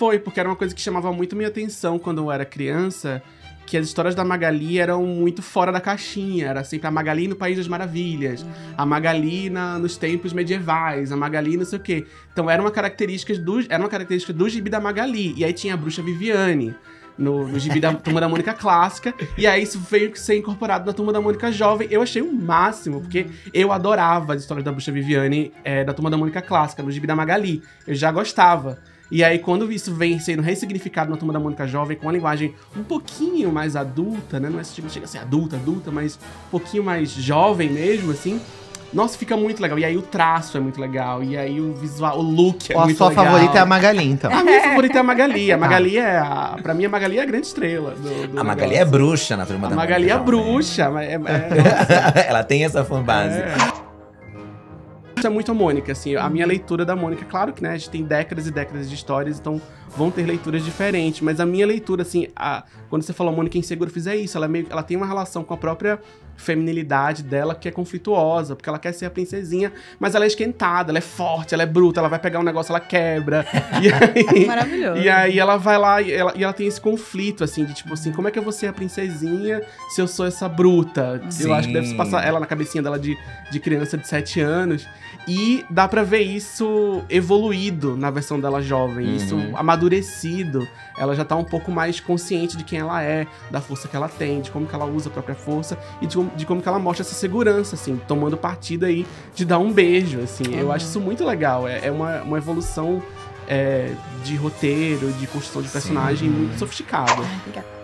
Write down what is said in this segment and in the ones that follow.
foi, porque era uma coisa que chamava muito minha atenção quando eu era criança, que as histórias da Magali eram muito fora da caixinha. Era sempre a Magali no País das Maravilhas, uhum. a Magali na, nos tempos medievais, a Magali não sei o quê. Então era uma característica do, era uma característica do gibi da Magali. E aí tinha a bruxa Viviane. No, no gibi da Turma da Mônica clássica. E aí isso veio ser incorporado na Turma da Mônica jovem. Eu achei o máximo, porque eu adorava as histórias da Bruxa Viviane é, da Turma da Mônica clássica, no gibi da Magali. Eu já gostava. E aí, quando isso vem sendo ressignificado na Turma da Mônica Jovem, com uma linguagem um pouquinho mais adulta, né? Não é tipo, chega a ser adulta, adulta, mas um pouquinho mais jovem mesmo, assim. Nossa, fica muito legal. E aí o traço é muito legal. E aí o visual, o look é muito legal. A sua favorita é a Magali, então. A minha favorita é a Magali. A tá. Magali é. A, pra mim, a Magali é a grande estrela. Do, do a Magali negócio. é bruxa na turma a da Magali. A Magali é bruxa. É, é, é, Ela tem essa fanbase. É é muito a Mônica, assim, a minha uhum. leitura da Mônica, claro que, né, a gente tem décadas e décadas de histórias, então vão ter leituras diferentes, mas a minha leitura, assim, a, quando você falou Mônica é Insegura, eu fiz é isso, ela, é meio, ela tem uma relação com a própria feminilidade dela que é conflituosa, porque ela quer ser a princesinha, mas ela é esquentada, ela é forte, ela é bruta, ela vai pegar um negócio, ela quebra. e aí, Maravilhoso. E aí ela vai lá e ela, e ela, tem esse conflito, assim, de tipo assim, como é que eu vou ser a princesinha se eu sou essa bruta? Sim. Eu acho que deve se passar ela na cabecinha dela de, de criança de 7 anos. E dá pra ver isso evoluído na versão dela jovem, uhum. isso amadurecido. Ela já tá um pouco mais consciente de quem ela é, da força que ela tem, de como que ela usa a própria força e de, de como que ela mostra essa segurança, assim, tomando partida aí de dar um beijo, assim. Uhum. Eu acho isso muito legal. É, é uma, uma evolução é, de roteiro, de construção de personagem Sim. muito sofisticada. Obrigada.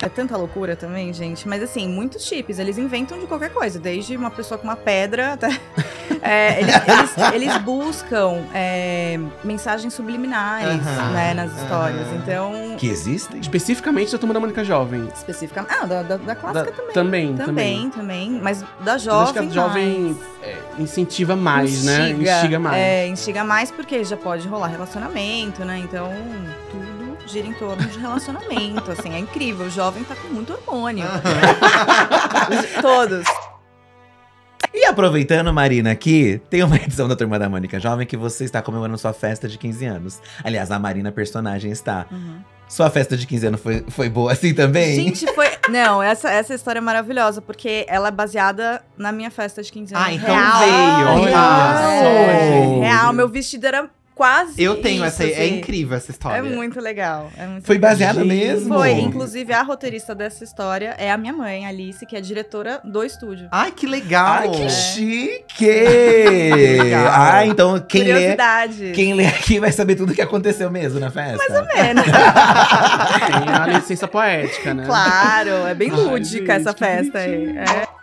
É tanta loucura também, gente. Mas assim, muitos chips, eles inventam de qualquer coisa, desde uma pessoa com uma pedra até. É, eles, eles, eles, buscam é, mensagens subliminares uh -huh, né, nas histórias. Uh -huh. Então. Que existem? Especificamente da turma da Mônica Jovem. Especificamente. Ah, da, da, da clássica da, também. Também, também. Também, Mas da jovem. Mas acho que a mais. jovem é, incentiva mais, né? instiga, né? Instiga mais. É, instiga mais porque já pode rolar relacionamento, né? Então. Tudo gira em torno de relacionamento, assim, é incrível. O jovem tá com muito hormônio. Todos. E aproveitando, Marina, aqui tem uma edição da Turma da Mônica Jovem que você está comemorando sua festa de 15 anos. Aliás, a Marina, personagem, está. Uhum. Sua festa de 15 anos foi, foi boa assim também? Gente, foi. Não, essa, essa história é maravilhosa, porque ela é baseada na minha festa de 15 ah, anos. Ah, então real. veio. Real. Real. real. Meu vestido era quase. Eu tenho isso, essa. É assim. É incrível essa história. É muito legal. É muito Foi baseada mesmo? Foi. Inclusive, a roteirista dessa história é a minha mãe, Alice, que é diretora do estúdio. Ai, que legal! Ai, que é. chique! ah, então quem lê, quem lê aqui vai saber tudo o que aconteceu mesmo na festa. Mais ou menos. Tem a licença poética, né? Claro, é bem Ai, lúdica gente, essa festa aí. É.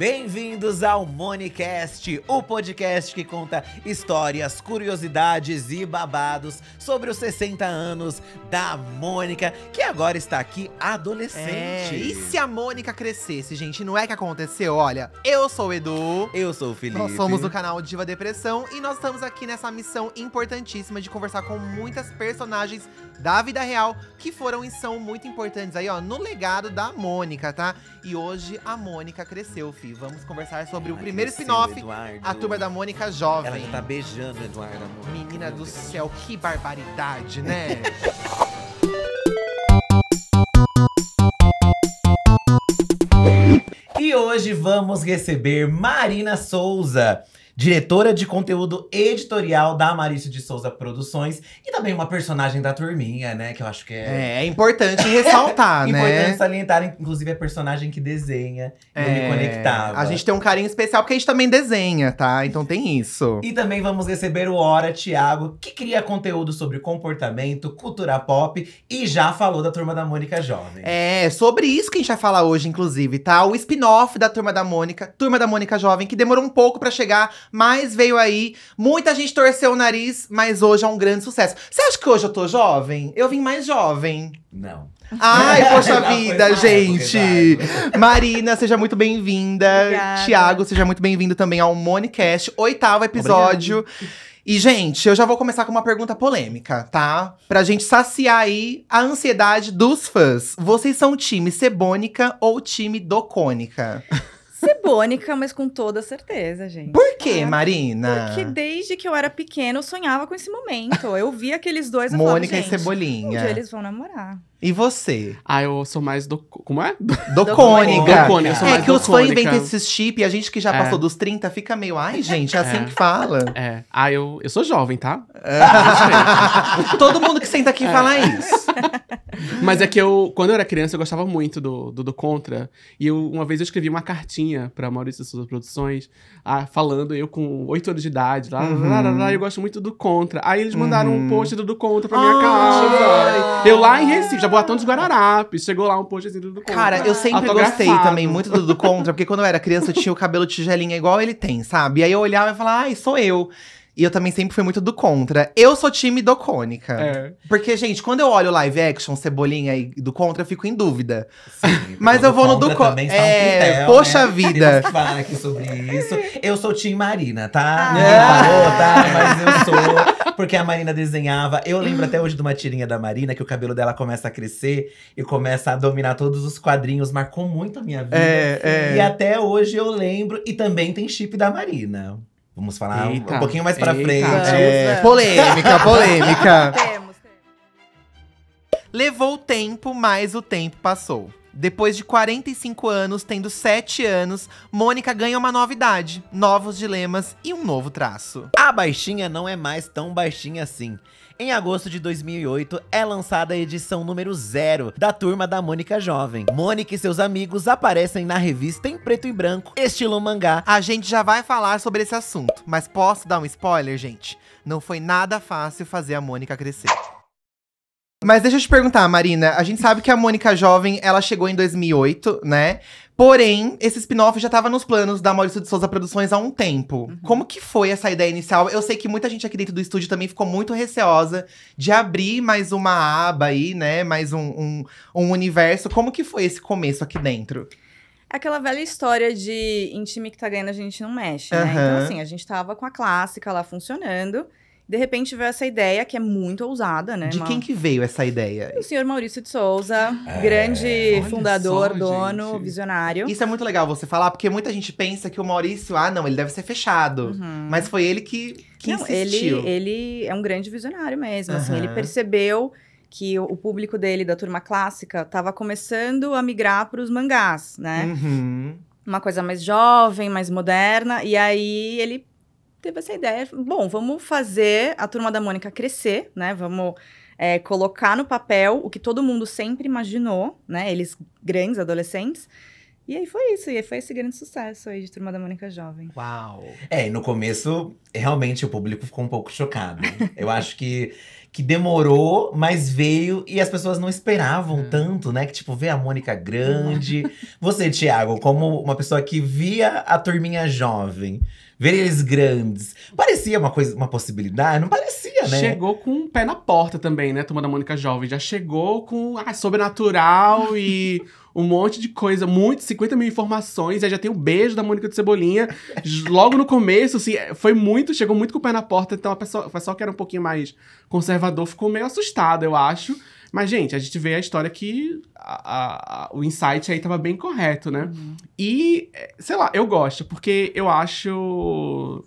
Bem-vindos ao Monicast, o podcast que conta histórias, curiosidades e babados sobre os 60 anos da Mônica, que agora está aqui adolescente. É, e se a Mônica crescesse, gente? Não é que aconteceu? Olha, eu sou o Edu. Eu sou o Felipe. Nós somos do canal Diva Depressão e nós estamos aqui nessa missão importantíssima de conversar com muitas personagens da vida real que foram e são muito importantes aí, ó, no legado da Mônica, tá? E hoje a Mônica cresceu, filho vamos conversar sobre o primeiro é spin-off, A Turma da Mônica Jovem. Ela já tá beijando, Eduardo. Menina do céu, que barbaridade, né? e hoje vamos receber Marina Souza diretora de conteúdo editorial da Marício de Souza Produções e também uma personagem da turminha, né? Que eu acho que é. É, é importante ressaltar, é né? Importante salientar, inclusive, a personagem que desenha é... e me conectava. A gente tem um carinho especial porque a gente também desenha, tá? Então tem isso. E também vamos receber o Hora Thiago, que cria conteúdo sobre comportamento, cultura pop e já falou da turma da Mônica Jovem. É, sobre isso que a gente vai falar hoje, inclusive, tá? O spin-off da turma da Mônica, Turma da Mônica Jovem, que demorou um pouco para chegar mas veio aí, muita gente torceu o nariz, mas hoje é um grande sucesso. Você acha que hoje eu tô jovem? Eu vim mais jovem. Não. Ai, poxa vida, gente! Marina, seja muito bem-vinda. Tiago, seja muito bem-vindo também ao Monicast, oitavo episódio. E, gente, eu já vou começar com uma pergunta polêmica, tá? Pra gente saciar aí a ansiedade dos fãs. Vocês são time sebônica ou time Docônica? Cebônica, mas com toda certeza, gente. Por quê, ah, Marina? Porque desde que eu era pequena, eu sonhava com esse momento. Eu vi aqueles dois e Mônica falava, e Cebolinha. Um eles vão namorar. E você? Ah, eu sou mais do. Como é? Do, do, do cônica. Do cônica. Eu sou é mais que os fãs inventam então. esses chip e a gente que já é. passou dos 30 fica meio. Ai, é, gente, é assim é. que fala. É. Ah, eu, eu sou jovem, tá? É. Todo mundo que senta aqui é. fala isso. Mas é que eu, quando eu era criança, eu gostava muito do, do, do Contra. E eu, uma vez eu escrevi uma cartinha pra Maurício Souza Produções, ah, falando eu com 8 anos de idade, lá, uhum. lá, lá, lá, uhum. eu gosto muito do Contra. Aí eles mandaram uhum. um post do, do Contra pra minha ah, casa. Eu lá em Recife, já levou a tantos Guararapes, chegou lá um postezinho do Dudu Contra. Cara, eu sempre gostei também muito do Dudu Contra, porque quando eu era criança eu tinha o cabelo tigelinha igual ele tem, sabe? E aí eu olhava e falava, ai, sou eu. E eu também sempre fui muito do contra. Eu sou time do Cônica. É. Porque, gente, quando eu olho live action, Cebolinha e do contra, eu fico em dúvida. Sim, Mas eu vou no do contra. Co tá é, né? poxa né? vida. Que falar aqui sobre isso. Eu sou time Marina, tá? Ah. falou, tá? Mas eu sou. Porque a Marina desenhava. Eu lembro até hoje de uma tirinha da Marina que o cabelo dela começa a crescer e começa a dominar todos os quadrinhos. Marcou muito a minha vida. É, é. E até hoje eu lembro. E também tem chip da Marina. Vamos falar eita, um pouquinho mais pra eita. frente. É, polêmica, polêmica. temos, temos. Levou tempo, mas o tempo passou. Depois de 45 anos, tendo 7 anos, Mônica ganha uma novidade, novos dilemas e um novo traço. A baixinha não é mais tão baixinha assim em agosto de 2008, é lançada a edição número 0 da Turma da Mônica Jovem. Mônica e seus amigos aparecem na revista em preto e branco, estilo mangá. A gente já vai falar sobre esse assunto, mas posso dar um spoiler, gente? Não foi nada fácil fazer a Mônica crescer. Mas deixa eu te perguntar, Marina. A gente sabe que a Mônica Jovem, ela chegou em 2008, né? Porém, esse spin-off já estava nos planos da Maurício de Souza Produções há um tempo. Uhum. Como que foi essa ideia inicial? Eu sei que muita gente aqui dentro do estúdio também ficou muito receosa de abrir mais uma aba aí, né? Mais um, um, um universo. Como que foi esse começo aqui dentro? aquela velha história de em time que tá ganhando a gente não mexe, né? Então, assim, a gente tava com a clássica lá funcionando. De repente veio essa ideia, que é muito ousada, né? De uma... quem que veio essa ideia? O senhor Maurício de Souza, é... grande Olha fundador, só, dono, gente. visionário. Isso é muito legal você falar, porque muita gente pensa que o Maurício, ah, não, ele deve ser fechado. Uhum. Mas foi ele que, que não, insistiu. Ele, ele é um grande visionário mesmo, uhum. assim, ele percebeu que o público dele, da turma clássica, estava começando a migrar para os mangás, né? Uhum. Uma coisa mais jovem, mais moderna. E aí ele teve essa ideia. Bom, vamos fazer a turma da Mônica crescer, né? Vamos é, colocar no papel o que todo mundo sempre imaginou, né? Eles grandes, adolescentes. E aí foi isso, e aí foi esse grande sucesso aí de Turma da Mônica Jovem. Uau! É, e no começo, realmente, o público ficou um pouco chocado. Eu acho que, que demorou, mas veio, e as pessoas não esperavam é. tanto, né? Que, tipo, ver a Mônica grande. É. Você, Thiago, como uma pessoa que via a turminha jovem, ver eles grandes. Parecia uma coisa, uma possibilidade, não parecia, né? Chegou com um pé na porta também, né? Turma da Mônica Jovem já chegou com ah, sobrenatural e um monte de coisa, muito, 50 mil informações, aí já tem o beijo da Mônica de Cebolinha. Logo no começo, assim, é, foi muito, chegou muito com o pé na porta, então a pessoa, o pessoal que era um pouquinho mais conservador ficou meio assustado, eu acho. Mas, gente, a gente vê a história que a, a, o insight aí tava bem correto, né? Uhum. E, eh, sei lá, eu gosto, porque eu acho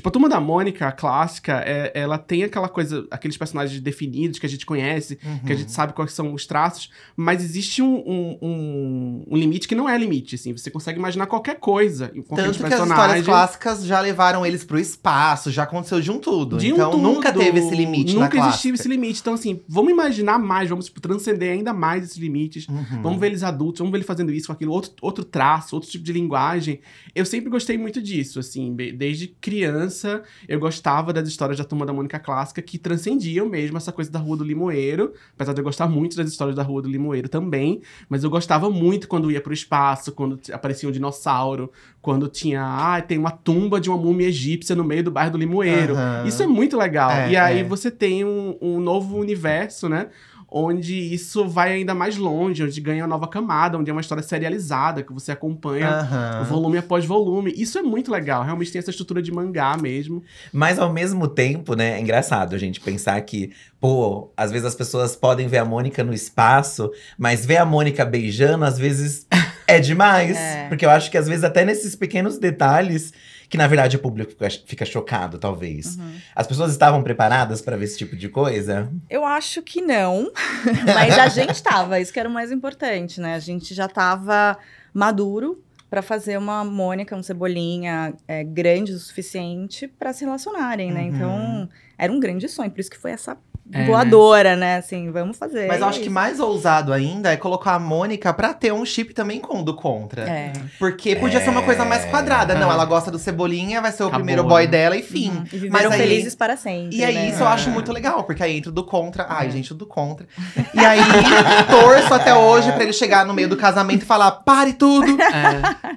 Tipo, a Turma da Mônica, a clássica, é, ela tem aquela coisa, aqueles personagens definidos que a gente conhece, uhum. que a gente uhum. sabe quais são os traços, mas existe um, um, um, um, limite que não é limite, assim. Você consegue imaginar qualquer coisa em Tanto que as histórias clássicas já levaram eles pro espaço, já aconteceu de um tudo. De então tudo, nunca teve esse limite Nunca existiu esse limite. Então, assim, vamos imaginar mais, vamos tipo, transcender ainda mais esses limites. Uhum. Vamos ver eles adultos, vamos ver eles fazendo isso, aquilo, outro, outro traço, outro tipo de linguagem. Eu sempre gostei muito disso, assim, desde criança criança, eu gostava das histórias da Turma da Mônica clássica que transcendiam mesmo essa coisa da Rua do Limoeiro, apesar de eu gostar muito das histórias da Rua do Limoeiro também, mas eu gostava muito quando ia pro espaço, quando aparecia um dinossauro, quando tinha, ah, tem uma tumba de uma múmia egípcia no meio do bairro do Limoeiro. Uhum. Isso é muito legal. É, e aí é. você tem um, um novo universo, né? onde isso vai ainda mais longe, onde ganha uma nova camada, onde é uma história serializada, que você acompanha uhum. volume após volume. Isso é muito legal, realmente tem essa estrutura de mangá mesmo. Mas ao mesmo tempo, né, é engraçado a gente pensar que, pô, às vezes as pessoas podem ver a Mônica no espaço, mas ver a Mônica beijando, às vezes é demais. É. Porque eu acho que às vezes até nesses pequenos detalhes que na verdade o público fica chocado, talvez. Uhum. As pessoas estavam preparadas para ver esse tipo de coisa? Eu acho que não, mas a gente estava, isso que era o mais importante, né? A gente já estava maduro para fazer uma Mônica, um Cebolinha é, grande o suficiente para se relacionarem, né? Então, uhum. Então, era um grande sonho, por isso que foi essa voadora, é, né? Assim, vamos fazer. Mas eu acho que mais ousado ainda é colocar a Mônica pra ter um chip também com do contra. É. Porque podia é. ser uma coisa mais é. quadrada. Não, é. ela gosta do Cebolinha, vai ser o primeiro né? boy né? dela, enfim. Uhum. E viveram aí... felizes para sempre. E aí, né? isso eu acho muito legal, porque aí entra o do contra. Ai, gente, o do contra. E aí, torço até hoje pra ele chegar no meio do casamento e falar: pare tudo.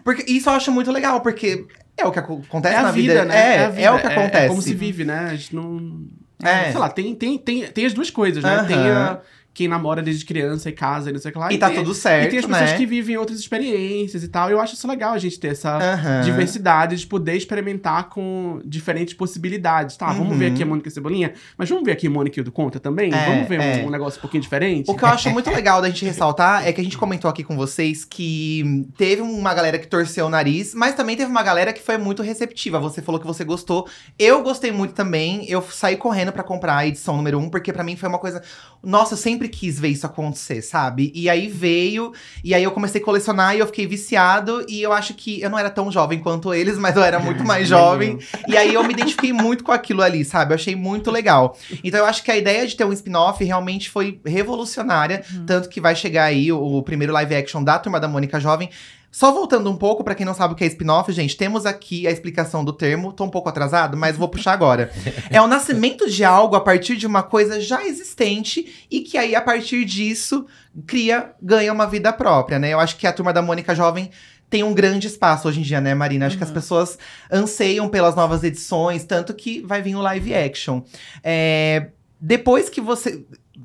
Porque isso eu acho muito legal, porque é o que acontece é na vida, vida, né? É, é, vida, é o que acontece. É como se vive, né? A gente não. É. Sei lá, tem, tem, tem, tem as duas coisas, né? Uhum. Tem a quem namora desde criança e casa e não sei o que lá. E, e tá tem, tudo certo. E tem as pessoas né? que vivem outras experiências e tal. Eu acho isso legal a gente ter essa uhum. diversidade de poder experimentar com diferentes possibilidades. Tá, uhum. vamos ver aqui a uhum. Mônica Cebolinha, mas vamos ver aqui Mônica e do Conta também? É, vamos ver é. um, um, negócio um pouquinho diferente? O que eu acho muito legal da gente ressaltar é que a gente comentou aqui com vocês que teve uma galera que torceu o nariz, mas também teve uma galera que foi muito receptiva. Você falou que você gostou. Eu gostei muito também. Eu saí correndo para comprar a edição número 1, um, porque para mim foi uma coisa. Nossa, eu sempre sempre quis ver isso acontecer, sabe? E aí veio, e aí eu comecei a colecionar e eu fiquei viciado. E eu acho que eu não era tão jovem quanto eles, mas eu era muito mais jovem. e aí eu me identifiquei muito com aquilo ali, sabe? Eu achei muito legal. Então eu acho que a ideia de ter um spin-off realmente foi revolucionária. Hum. Tanto que vai chegar aí o, o primeiro live action da Turma da Mônica Jovem. Só voltando um pouco, para quem não sabe o que é spin-off, gente, temos aqui a explicação do termo. Tô um pouco atrasado, mas vou puxar agora. é o nascimento de algo a partir de uma coisa já existente e que aí, a partir disso, cria, ganha uma vida própria, né? Eu acho que a turma da Mônica Jovem tem um grande espaço hoje em dia, né, Marina? Acho uhum. que as uhum. pessoas anseiam pelas novas edições, tanto que vai vir o live action. É, depois que você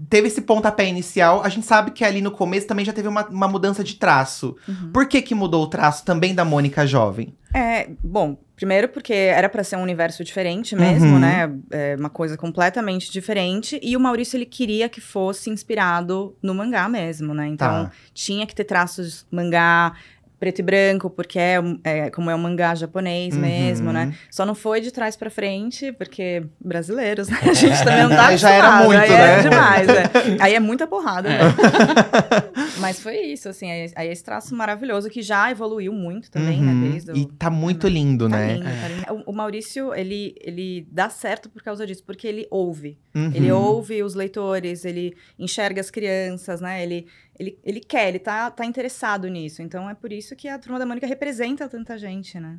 teve esse pontapé inicial, a gente sabe que ali no começo também já teve uma, uma mudança de traço. Uhum. Por que que mudou o traço também da Mônica jovem? É, bom, primeiro porque era para ser um universo diferente mesmo, uhum. né? É uma coisa completamente diferente. E o Maurício, ele queria que fosse inspirado no mangá mesmo, né? Então, tá. tinha que ter traços mangá, preto e branco, porque é, é como é um mangá japonês uhum. mesmo, né? Só não foi de trás para frente, porque brasileiros, né? A gente também não dá tá Aí já era muito, aí né? É demais, né? Aí é muita porrada. Né? Mas foi isso, assim, aí, é esse traço maravilhoso que já evoluiu muito também, né? uhum. né? Desde o... E tá muito lindo, tá né? Lindo, tá é. lindo. O, o, Maurício, ele, ele dá certo por causa disso, porque ele ouve. Uhum. Ele ouve os leitores, ele enxerga as crianças, né? Ele ele, ele quer, ele tá, tá interessado nisso. Então é por isso que a Turma da Mônica representa tanta gente, né?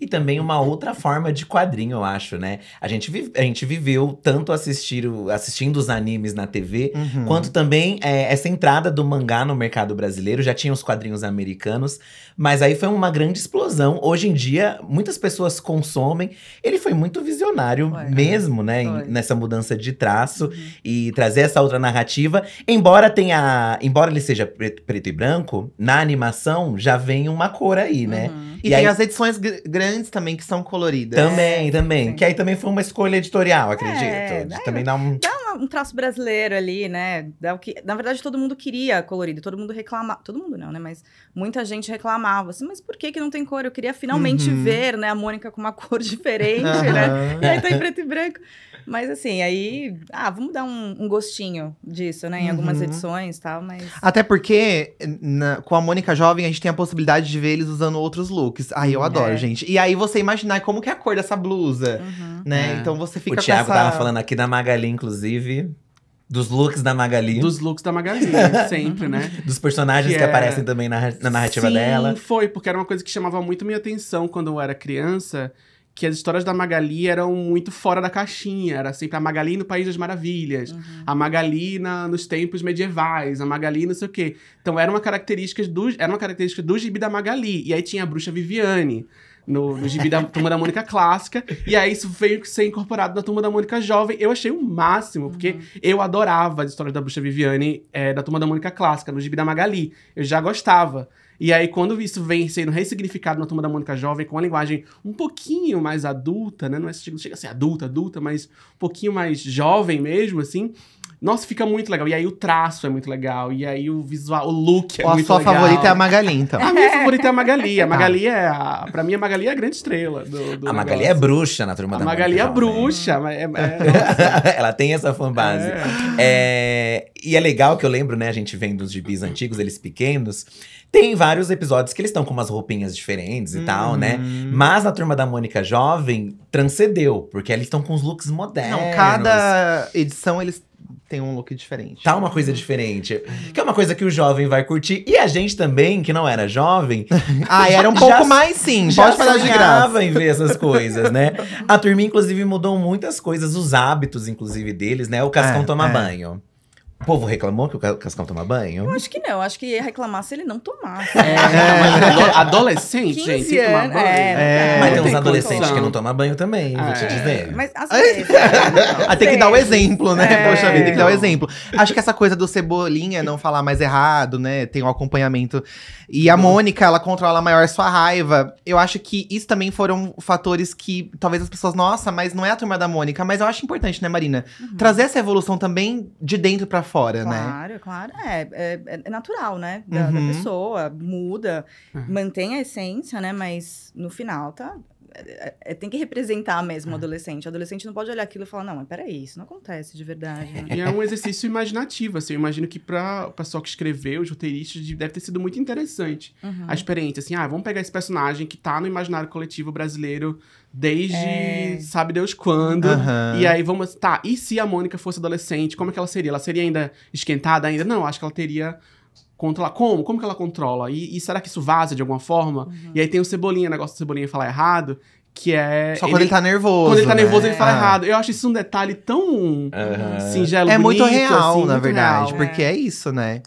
E também uma outra forma de quadrinho, eu acho, né? A gente, vive, a gente viveu tanto assistir o, assistindo os animes na TV, uhum. quanto também é, essa entrada do mangá no mercado brasileiro. Já tinha os quadrinhos americanos, mas aí foi uma grande explosão. Hoje em dia, muitas pessoas consomem. Ele foi muito visionário foi, mesmo, né? Em, nessa mudança de traço uhum. e trazer essa outra narrativa. Embora tenha. Embora embora ele seja preto, preto, e branco, na animação já vem uma cor aí, né? Uhum. E, e, tem aí... as edições grandes também que são coloridas. Também, é, também. Sim. Que aí também foi uma escolha editorial, acredito. É, né? também dá um. Dá um traço brasileiro ali, né? Dá o que... Na verdade, todo mundo queria colorido, todo mundo reclamava. Todo mundo não, né? Mas muita gente reclamava assim, mas por que, que não tem cor? Eu queria finalmente uhum. ver, né, a Mônica com uma cor diferente, né? E aí tá em preto e branco. Mas assim, aí, ah, vamos dar um, um gostinho disso, né? Em algumas uhum. edições e tal, mas. Até porque na, com a Mônica Jovem a gente tem a possibilidade de ver eles usando outros looks. Aí eu hum, adoro, é. gente. E aí você imaginar como que é a cor dessa blusa, uhum. né? É. Então você fica. O Thiago com essa... tava falando aqui da Magali, inclusive. Dos looks da Magali. Dos looks da Magali, sempre, né? Dos personagens que, que é- aparecem também na, na narrativa Sim, dela. Foi, porque era uma coisa que chamava muito minha atenção quando eu era criança que as histórias da Magali eram muito fora da caixinha. Era sempre a Magali no País das Maravilhas, uhum. a Magali na, nos tempos medievais, a Magali não sei o quê. Então era uma característica do, era uma característica do gibi da Magali. E aí tinha a bruxa Viviane no, no gibi da Turma da Mônica clássica. E aí isso veio ser incorporado na Turma da Mônica jovem. Eu achei o máximo, porque uhum. eu adorava as histórias da Bruxa Viviane é, da Turma da Mônica clássica, no gibi da Magali. Eu já gostava. E aí, quando isso vem sendo ressignificado na Turma da Mônica Jovem, com uma linguagem um pouquinho mais adulta, né? Não, é, não chega a ser adulta, adulta, mas um pouquinho mais jovem mesmo, assim. Nossa, fica muito legal. E aí o traço é muito legal. E aí o visual, o look é Ou muito legal. A sua favorita é a Magali, então. A minha favorita é a Magali. A tá. Magali é a... Pra mim, a Magali é a grande estrela do, do A Magali negócio. é bruxa na Turma a da Mônica. A Magali é bruxa. É, é, Ela tem essa fanbase. É. é. e é legal que eu lembro, né? A gente vem dos gibis antigos, eles pequenos. Tem vários episódios que eles estão com umas roupinhas diferentes e tal, né? Uhum. Mas na Turma da Mônica Jovem, transcendeu. Porque eles estão com os looks modernos. Não, cada edição eles têm um look diferente. Tá uma coisa diferente. Que é uma coisa que o jovem vai curtir. E a gente também, que não era jovem. ah, era um pouco mais sim. Já pode falar de graça. em ver essas coisas, né? A turma, inclusive, mudou muitas coisas, os hábitos, inclusive, deles, né? O Cascão é, toma é. banho. O povo reclamou que o Cascão toma banho? Eu acho que não, acho que ia reclamar se ele não tomasse. É, é. mas adolescente, gente, tomar é, banho. É, é, mas tem uns adolescentes que não tomam banho também, vou te é. dizer. Mas às vezes. Né? Ah, tem que dar o exemplo, né? Poxa vida, tem que dar o exemplo. Acho que essa coisa do cebolinha não falar mais errado, né? Tem um acompanhamento. E a uhum. Mônica, ela controla maior sua raiva. Eu acho que isso também foram fatores que talvez as pessoas, nossa, mas não é a turma da Mônica. Mas eu acho importante, né, Marina? Uhum. Trazer essa evolução também de dentro pra fora, claro, né? Claro, claro. É, é, é natural, né? Da, uhum. da pessoa, muda, uhum. mantém a essência, né? Mas no final, tá? É, é tem que representar mesmo o é. adolescente. O adolescente não pode olhar aquilo e falar, não, mas peraí, isso não acontece de verdade. Né? E é um exercício imaginativo, assim. Eu imagino que para o pessoal que escreveu, os roteiristas, deve ter sido muito interessante uhum. a experiência. Assim, ah, vamos pegar esse personagem que está no imaginário coletivo brasileiro desde é... sabe Deus quando. Uhum. E aí vamos. Tá, e se a Mônica fosse adolescente, como é que ela seria? Ela seria ainda esquentada ainda? Não, acho que ela teria. Controlar. Como? Como que ela controla? E, e será que isso vaza de alguma forma? Uhum. E aí tem o Cebolinha, o negócio do Cebolinha falar errado, que é. Só quando ele tá nervoso. Quando ele tá né? nervoso, né? ele fala é. errado. Eu acho isso um detalhe tão uhum. singelo. É bonito, muito assim, real, assim, na muito verdade. Real. Porque é. é. isso, né?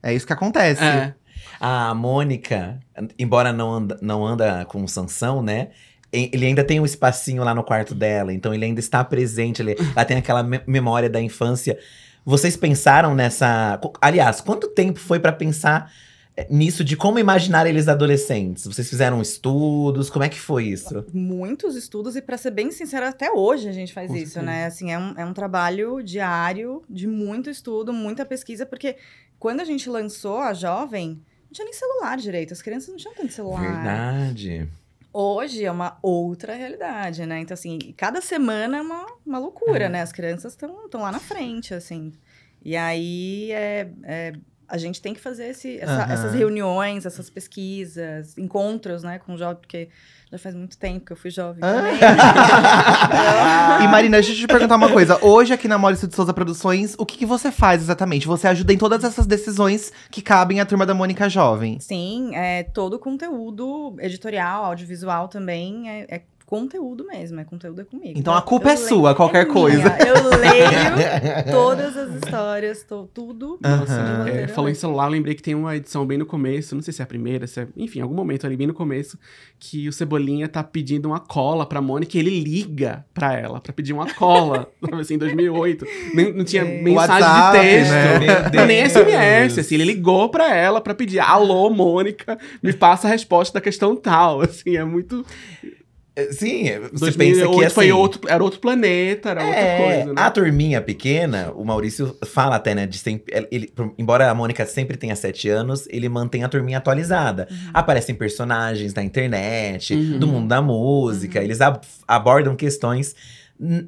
É isso que acontece. É. A Mônica, embora não anda, não anda com sanção né? ele ainda tem um espacinho lá no quarto dela, então ele ainda está presente, ele, ela tem aquela me memória da infância. Vocês pensaram nessa. Aliás, quanto tempo foi para pensar eh, nisso de como imaginar eles adolescentes? Vocês fizeram estudos? Como é que foi isso? Muitos estudos, e para ser bem sincero, até hoje a gente faz Com isso, né? certeza. né? Assim, é um, é um trabalho diário de muito estudo, muita pesquisa, porque quando a gente lançou a jovem, não tinha nem celular direito, as crianças não tinham tanto celular. Verdade. Hoje é uma outra realidade, né? Então, assim, cada semana é uma, uma loucura, é. né? As crianças estão lá na frente, assim. E aí é, é a gente tem que fazer esse, essa, uhum. essas reuniões, essas pesquisas, encontros, né, com jovens, porque já faz muito tempo que eu fui jovem. Ah? e Marina, deixa eu te perguntar uma coisa. Hoje, aqui na Maurício de Souza Produções, o que, que, você faz exatamente? Você ajuda em todas essas decisões que cabem à turma da Mônica Jovem? Sim, é, todo o conteúdo editorial, audiovisual também é, é conteúdo mesmo, é conteúdo é comigo. Então a culpa é eu é sua, qualquer é coisa. Minha. Eu leio todas as histórias, tô, tudo. Nossa, é, falou em celular, lembrei que tem uma edição bem no começo, não sei se é a primeira, se é, enfim, algum momento ali bem no começo, que o Cebolinha tá pedindo uma cola pra Mônica e ele liga pra ela pra pedir uma cola, assim, em 2008. Nem, não tinha é. mensagem WhatsApp, de texto, né? nem SMS, assim, ele ligou pra ela pra pedir, alô, Mônica, me passa a resposta da questão tal, assim, é muito... É, sim, é, você 2008 pensa que é assim, foi outro, era outro planeta, era é, outra coisa, né? A turminha pequena, o Maurício fala até, né, de sempre, ele, embora a Mônica sempre tenha sete anos, ele mantém a turminha atualizada. Uhum. Aparecem personagens da internet, uhum. do mundo da música, uhum. eles ab abordam questões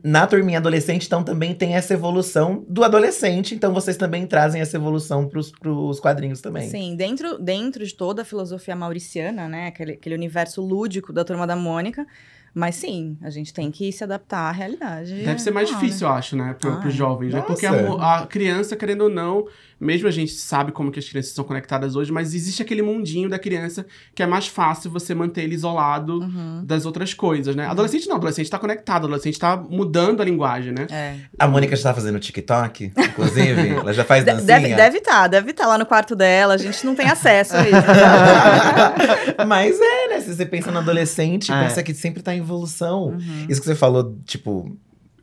na turminha adolescente, então também tem essa evolução do adolescente, então vocês também trazem essa evolução para os quadrinhos também. Sim, dentro, dentro de toda a filosofia mauriciana, né, aquele, aquele universo lúdico da Turma da Mônica, mas sim, a gente tem que se adaptar à realidade. Deve ser mais difícil, eu acho, né? Para ah, os jovens, né? Porque a, a, criança, querendo ou não, mesmo a gente sabe como que as crianças são conectadas hoje, mas existe aquele mundinho da criança que é mais fácil você manter ele isolado uhum. das outras coisas, né? Adolescente não, adolescente está conectado, adolescente está mudando a linguagem, né? É. A Mônica já está fazendo TikTok, inclusive. ela já faz dancinha. Deve estar, deve tá, deve estar tá lá no quarto dela, a gente não tem acesso a isso. mas é, né? Se você pensa no adolescente, é. pensa que sempre está em evolução. Uhum. Isso que você falou, tipo,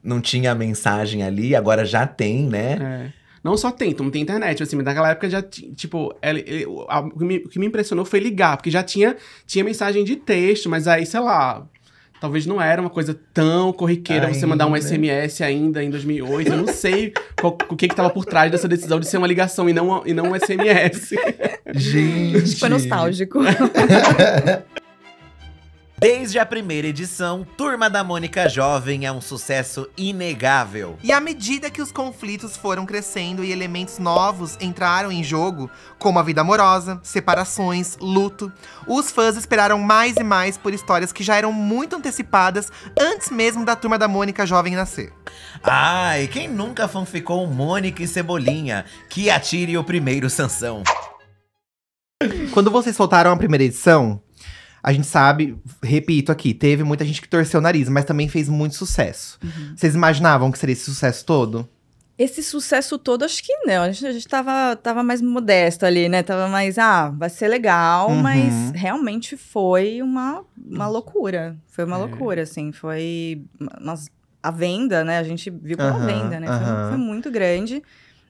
não tinha a mensagem ali, agora já tem, né? É. Não só tem, não tem internet, assim, mas naquela época já, tipo, ele, ele, a, o, que me, o que me impressionou foi ligar, porque já tinha, tinha mensagem de texto, mas aí, sei lá, talvez não era uma coisa tão corriqueira ainda. você mandar um SMS ainda em 2008. Eu não sei qual, o que estava por trás dessa decisão de ser uma ligação e não, e não um SMS. Gente. Foi nostálgico. Desde a primeira edição, Turma da Mônica Jovem é um sucesso inegável. E à medida que os conflitos foram crescendo e elementos novos entraram em jogo, como a vida amorosa, separações, luto, os fãs esperaram mais e mais por histórias que já eram muito antecipadas antes mesmo da Turma da Mônica Jovem nascer. Ai, quem nunca fanficou Mônica e Cebolinha? Que atire o primeiro Sansão. Quando vocês soltaram a primeira edição, a gente sabe, repito aqui, teve muita gente que torceu o nariz, mas também fez muito sucesso. Uhum. Vocês imaginavam que seria esse sucesso todo? Esse sucesso todo, acho que não. A gente, a gente tava, tava mais modesto ali, né? Tava mais, ah, vai ser legal, uhum. mas realmente foi uma, uma loucura. Foi uma é. loucura, assim. Foi. Nós, a venda, né? A gente viu como uhum, venda, né? Foi, foi, muito grande.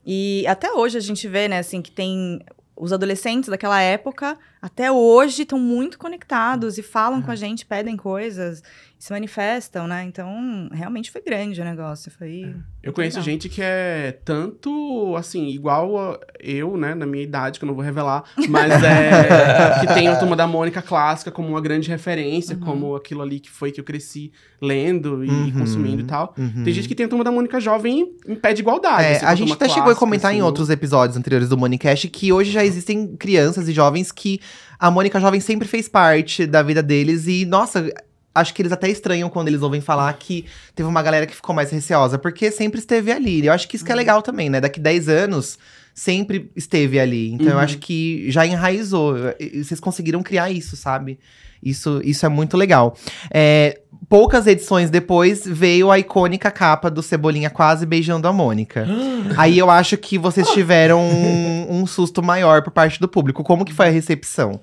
E até hoje a gente vê, né, assim, que tem os adolescentes daquela época até hoje estão muito conectados e falam uhum. com a uhum. gente, pedem coisas, se manifestam, né? Então, realmente foi grande o negócio, foi... É. Eu conheço legal. gente que é tanto, assim, igual eu, né, na minha idade, que eu não vou revelar, mas é... que tem a Turma da Mônica clássica como uma grande referência, uhum. como aquilo ali que foi que eu cresci lendo e uhum. consumindo e tal. Uhum. Tem gente que tem a Turma da Mônica jovem em pé de igualdade. É, assim, a gente até chegou a comentar assim, em outros episódios anteriores do Monicast que hoje já uhum. existem crianças e jovens que a Mônica Jovem sempre fez parte da vida deles. E, nossa, acho que eles até estranham quando eles ouvem falar que teve uma galera que ficou mais receosa, porque sempre esteve ali. Eu acho que isso que é uhum. legal também, né? Daqui 10 anos, sempre esteve ali. Então uhum. eu acho que já enraizou. Vocês conseguiram criar isso, sabe? Isso, isso é muito legal. É, poucas edições depois, veio a icônica capa do Cebolinha quase beijando a Mônica. Aí eu acho que vocês tiveram um, um susto maior por parte do público. Como que foi a recepção?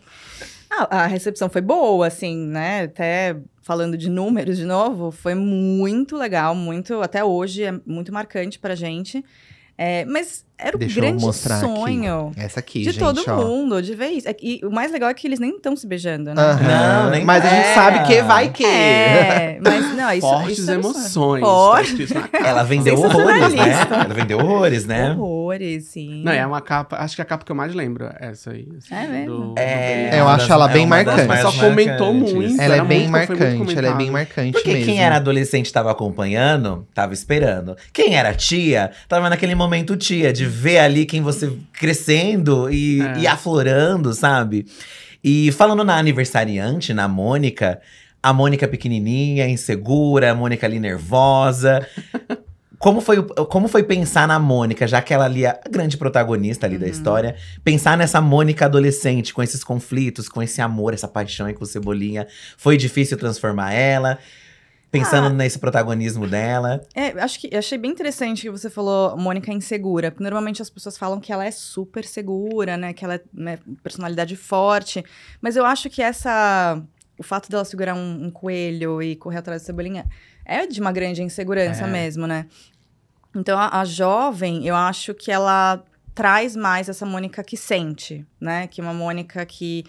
Ah, a recepção foi boa, assim, né? Até falando de números de novo, foi muito legal, muito. Até hoje é muito marcante pra gente. É, mas era o Deixa grande sonho aqui, de gente, todo ó. mundo, de vez. É e o mais legal é que eles nem estão se beijando, né? Uhum. Não, nem Mas é. a gente é. sabe que vai que. É, mas não, isso, é Fortes isso emoções. Tá Fortes. Ela vendeu horrores, né? Ela vendeu horrores, né? Horrores, sim. Não, é uma capa, acho que é a capa que eu mais lembro é essa aí. Assim, é mesmo? Do, é, do eu acho ela bem marcante. Mas só comentou muito. Ela é bem marcante, ela é bem marcante Porque mesmo. quem era adolescente tava acompanhando, tava esperando. Quem era tia, tava naquele momento tia, de vê ali quem você crescendo e, é. e aflorando, sabe? E falando na aniversariante, na Mônica, a Mônica pequenininha, insegura, a Mônica ali nervosa. como foi, como foi pensar na Mônica, já que ela ali é a grande protagonista ali uhum. da história, pensar nessa Mônica adolescente, com esses conflitos, com esse amor, essa paixão aí com o Cebolinha, foi difícil transformar ela? Pensando ah, nesse protagonismo dela. É, acho que achei bem interessante que você falou Mônica insegura. Porque normalmente as pessoas falam que ela é super segura, né? Que ela é né, personalidade forte. Mas eu acho que essa. O fato dela segurar um, um coelho e correr atrás da cebolinha é de uma grande insegurança é. mesmo, né? Então a, a jovem, eu acho que ela traz mais essa Mônica que sente, né? Que é uma Mônica que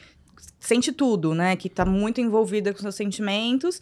sente tudo, né? Que tá muito envolvida com seus sentimentos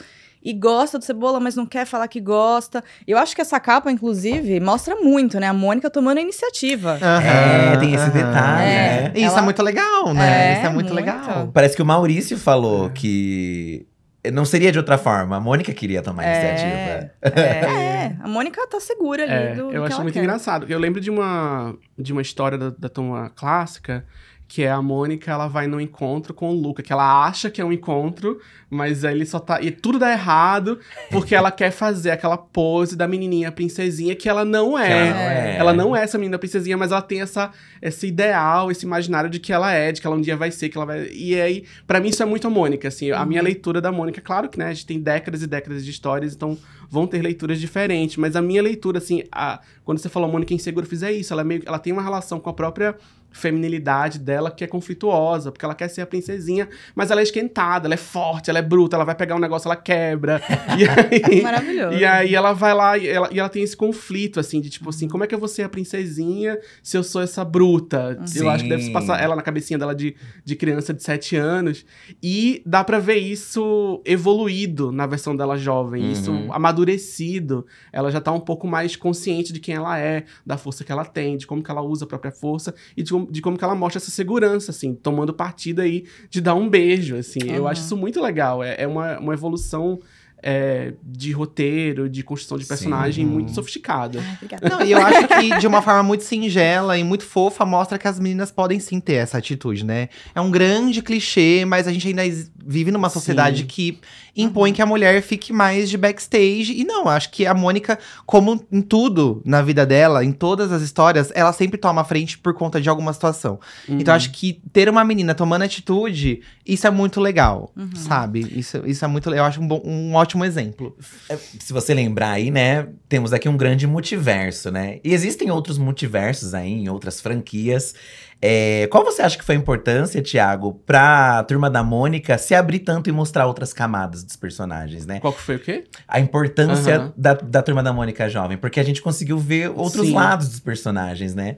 e gosta do Cebola, mas não quer falar que gosta. Eu acho que essa capa, inclusive, mostra muito, né? A Mônica tomando a iniciativa. é, tem esse detalhe. É, né? Isso é ela... é muito legal, né? É, Isso é muito, muito legal. Parece que o Maurício falou é. que não seria de outra forma. A Mônica queria tomar é, iniciativa. É, é, a Mônica tá segura ali é, do, do Eu acho muito quer. engraçado. Eu lembro de uma, de uma história da, da clássica que é a Mônica, ela vai num encontro com o Luca, que ela acha que é um encontro, mas ele só tá. E tudo dá errado, porque ela quer fazer aquela pose da menininha princesinha, que ela não é. Ela não é, ela não é essa menina princesinha, mas ela tem essa, esse ideal, esse imaginário de que ela é, de que ela um dia vai ser, que ela vai. E aí, para mim, isso é muito a Mônica, assim. A minha uhum. leitura da Mônica, claro que, né, a gente tem décadas e décadas de histórias, então vão ter leituras diferentes, mas a minha leitura, assim, a... quando você falou Mônica é insegura, eu fiz é isso. Ela, é meio... ela tem uma relação com a própria feminilidade dela que é conflituosa, porque ela quer ser a princesinha, mas ela é esquentada, ela é forte, ela é bruta, ela vai pegar um negócio, ela quebra. e aí, Maravilhoso. E aí ela vai lá e ela, e ela tem esse conflito, assim, de tipo assim, uhum. como é que eu vou ser a princesinha se eu sou essa bruta? Sim. Eu acho que deve se passar ela na cabecinha dela de, de criança de 7 anos. E dá pra ver isso evoluído na versão dela jovem, uhum. isso amadurecido. Ela já tá um pouco mais consciente de quem ela é, da força que ela tem, de como que ela usa a própria força e de como de como que ela mostra essa segurança, assim, tomando partida aí de dar um beijo, assim. Uhum. Eu acho isso muito legal. É, é uma, uma evolução é, de roteiro, de construção de personagem Sim. muito sofisticada. Não, e eu acho que de uma forma muito singela e muito fofa mostra que as meninas podem sim ter essa atitude, né? É um grande clichê, mas a gente ainda vive numa sociedade sim. que impõe que a mulher fique mais de backstage. E não, acho que a Mônica, como em tudo na vida dela, em todas as histórias, ela sempre toma a frente por conta de alguma situação. Uhum. Então acho que ter uma menina tomando atitude, isso é muito legal, uhum. sabe? Isso, isso é muito Eu acho um, bom, um ótimo ótimo exemplo. É, se você lembrar aí, né, temos aqui um grande multiverso, né? E existem outros multiversos aí, em outras franquias. É, qual você acha que foi a importância, Thiago, pra Turma da Mônica se abrir tanto e mostrar outras camadas dos personagens, né? Qual que foi o quê? A importância uhum. da, da Turma da Mônica jovem, porque a gente conseguiu ver outros Sim. lados dos personagens, né?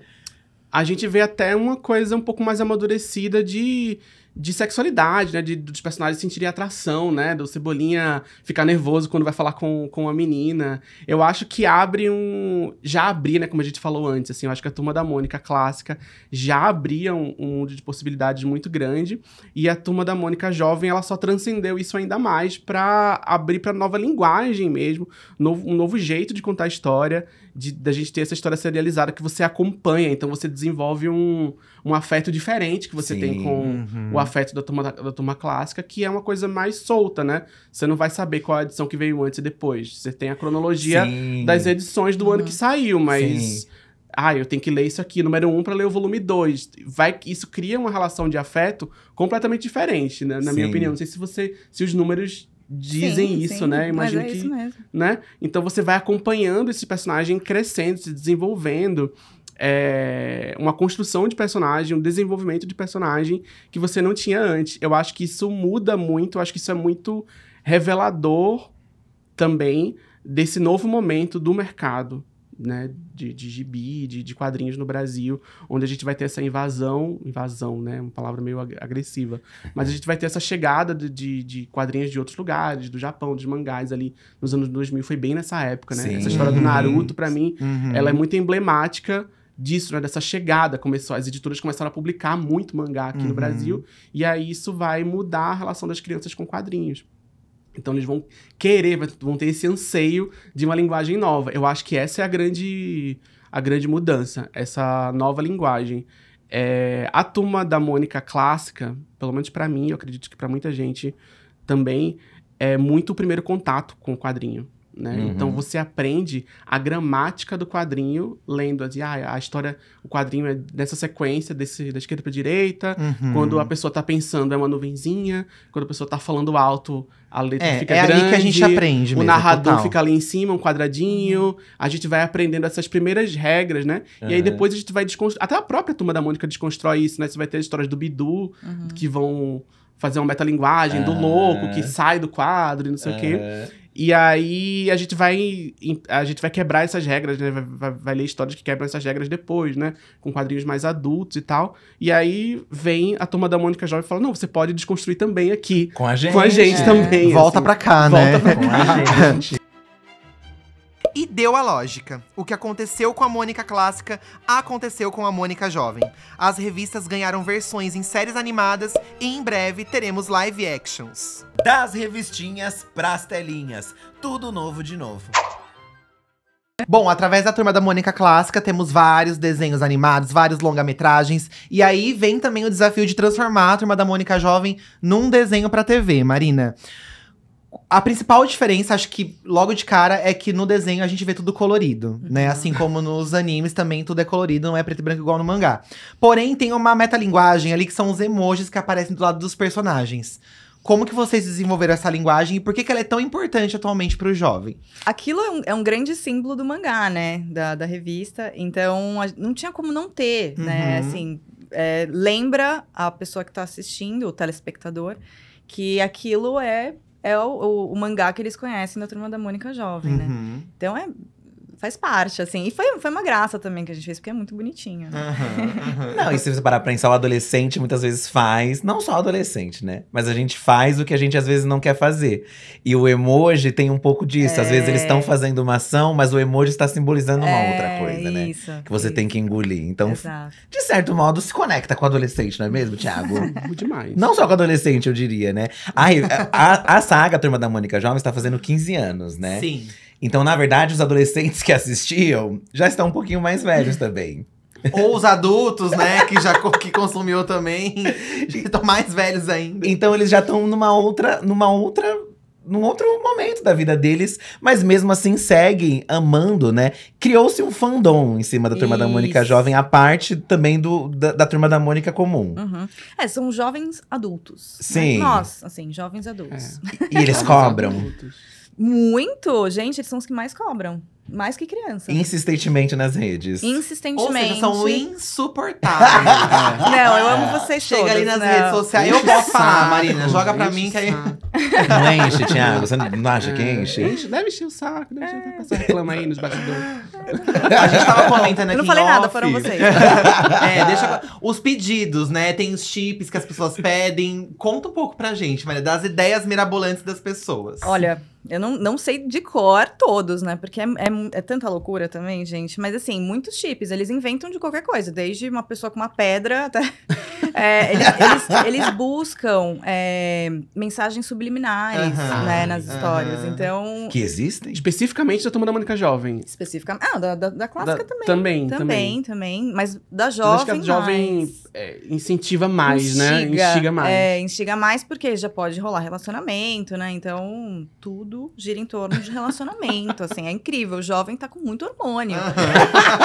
A gente vê até uma coisa um pouco mais amadurecida de de sexualidade, né? De, dos personagens sentirem atração, né? Do Cebolinha ficar nervoso quando vai falar com, com uma menina. Eu acho que abre um. Já abria, né? Como a gente falou antes, assim, eu acho que a turma da Mônica clássica já abria um, um mundo de possibilidades muito grande. E a turma da Mônica jovem, ela só transcendeu isso ainda mais para abrir para nova linguagem mesmo, novo, um novo jeito de contar a história de da gente ter essa história serializada que você acompanha, então você desenvolve um, um afeto diferente que você Sim, tem com uhum. o afeto da turma, da turma clássica, que é uma coisa mais solta, né? Você não vai saber qual é a edição que veio antes e depois. Você tem a cronologia Sim. das edições do uhum. ano que uhum. saiu, mas. Sim. Ah, eu tenho que ler isso aqui, número um, para ler o volume 2. Vai, isso cria uma relação de afeto completamente diferente, né? na minha opinião. Não sei se você, se os números dizem sim, isso, sim, né? Imagino é que, né? Então você vai acompanhando esse personagem crescendo, se desenvolvendo, é, uma construção de personagem, um desenvolvimento de personagem que você não tinha antes. Eu acho que isso muda muito, eu acho que isso é muito revelador também desse novo momento do mercado né, de, de gibi, de, de quadrinhos no Brasil, onde a gente vai ter essa invasão, invasão, né, uma palavra meio agressiva, mas a gente vai ter essa chegada de, de, de quadrinhos de outros lugares, do Japão, dos mangás ali nos anos 2000, foi bem nessa época, né? Sim. Essa história do Naruto, para mim, uhum. ela é muito emblemática disso, né, dessa chegada, começou, as editoras começaram a publicar muito mangá aqui uhum. no Brasil, e aí isso vai mudar a relação das crianças com quadrinhos. Então eles vão querer, vão ter esse anseio de uma linguagem nova. Eu acho que essa é a grande, a grande mudança, essa nova linguagem. É, a turma da Mônica clássica, pelo menos para mim, eu acredito que para muita gente também, é muito o primeiro contato com o quadrinho. Né? Uhum. Então você aprende a gramática do quadrinho lendo assim, ah, a história, o quadrinho é dessa sequência, desse, da esquerda para direita, uhum. quando a pessoa está pensando é uma nuvenzinha, quando a pessoa está falando alto, a letra é, fica é grande. É ali que a gente aprende. O mesmo, narrador total. fica ali em cima, um quadradinho. Uhum. A gente vai aprendendo essas primeiras regras, né? E aí depois a gente vai desconstruir. Até a própria turma da Mônica desconstrói isso, né? Você vai ter as histórias do Bidu uhum. que vão fazer uma metalinguagem do ah. louco que sai do quadro e não sei o quê. E aí a gente vai a gente vai quebrar essas regras, né? Vai, vai, vai, ler histórias que quebram essas regras depois, né? Com quadrinhos mais adultos e tal. E aí vem a turma da Mônica Jovem e fala: "Não, você pode desconstruir também aqui. Com a gente. Com a gente é. também. Volta assim. para cá, né? Volta pra cá. Né? a gente. E deu a lógica. O que aconteceu com a Mônica clássica aconteceu com a Mônica jovem. As revistas ganharam versões em séries animadas e em breve teremos live actions. Das revistinhas pras telinhas, tudo novo de novo. Bom, através da turma da Mônica Clássica, temos vários desenhos animados, vários longa-metragens. E aí vem também o desafio de transformar a turma da Mônica Jovem num desenho pra TV, Marina. A principal diferença, acho que logo de cara, é que no desenho a gente vê tudo colorido, né? uhum. né? Assim como nos animes também tudo é colorido, não é preto e branco igual no mangá. Porém, tem uma metalinguagem ali que são os emojis que aparecem do lado dos personagens. Como que vocês desenvolveram essa linguagem e por que, que ela é tão importante atualmente para o jovem? Aquilo é um, é um, grande símbolo do mangá, né? Da, da revista. Então, a, não tinha como não ter, né? uhum. né? Assim, é, lembra a pessoa que está assistindo, o telespectador, que aquilo é é o, o, o, mangá que eles conhecem da Turma da Mônica Jovem, né? uhum. né? Então é faz parte, assim. E foi, foi uma graça também que a gente fez, porque é muito bonitinho. Né? Uhum, uhum. não, e se você parar pra pensar, o adolescente muitas vezes faz, não só o adolescente, né? Mas a gente faz o que a gente às vezes não quer fazer. E o emoji tem um pouco disso. É... Às vezes eles estão é. fazendo uma ação, mas o emoji está simbolizando uma é... outra coisa, né? Isso, que você isso. tem que engolir. Então, Exato. de certo modo, se conecta com o adolescente, não é mesmo, Thiago? Demais. Não só com o adolescente, eu diria, né? a, a, a saga Turma da Mônica Jovem está fazendo 15 anos, né? Sim. Então, na verdade, os adolescentes que assistiam já estão um pouquinho mais velhos também. Ou os adultos, né, que já que consumiu também, estão mais velhos ainda. Então eles já estão numa outra, numa outra, num outro momento da vida deles, mas mesmo assim seguem amando, né? Criou-se um fandom em cima da Turma Isso. da Mônica Jovem, a parte também do, da, da Turma da Mônica comum. Uhum. É, são jovens adultos. Né? Sim. Nós, assim, jovens adultos. É. E eles cobram. Adultos. Muito! Gente, eles são os que mais cobram. Mais que criança. Insistentemente nas redes. Insistentemente. Ou são insuportáveis. Não, eu amo vocês Chega todos. Chega ali nas não. redes sociais. Eu posso falar, Marina. Joga pra mim que aí… Não enche, Thiago. Você não acha que enche? É. Enche, deve encher o saco. Deve encher, é. Só reclama aí nos bastidores. A gente tava comentando aqui Eu não falei nada, foram vocês. é, deixa… Os pedidos, né? Tem os chips que as pessoas pedem. Conta um pouco pra gente, Maria. Das ideias mirabolantes das pessoas. Olha… Eu não, não sei de cor todos, né? Porque é, é, é, tanta loucura também, gente. Mas assim, muitos chips, eles inventam de qualquer coisa, desde uma pessoa com uma pedra até. É, eles, eles, buscam é, mensagens subliminares né, nas histórias. Então. Que existem? Especificamente da turma da Mônica Jovem. Especificamente. Ah, da, da, da clássica da, também. Também, também. Também, também. Mas da jovem. Mas acho que a jovem é, incentiva mais, né? instiga, né? Instiga mais. É, instiga mais porque já pode rolar relacionamento, né? Então, tudo gira em torno de relacionamento. assim, é incrível. O jovem tá com muito hormônio.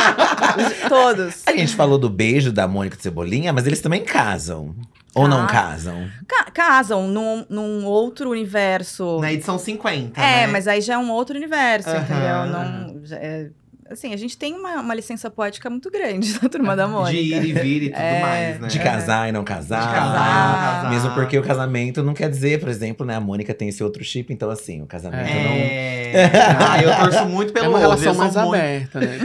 Todos. A gente falou do beijo da Mônica de Cebolinha, mas eles também casam. Ou não casam? Ca casam num, num outro universo. Na edição 50. É, né? mas aí já é um outro universo, uhum. entendeu? Não, é, assim, a gente tem uma, uma licença poética muito grande da Turma da Mônica. De ir e vir e tudo é, mais, né? De casar e não casar. De casar, casar. Mesmo porque o casamento não quer dizer, por exemplo, né? A Mônica tem esse outro chip, então assim, o casamento é. não... ah, eu torço muito pelo É uma relação mais muito... aberta, né?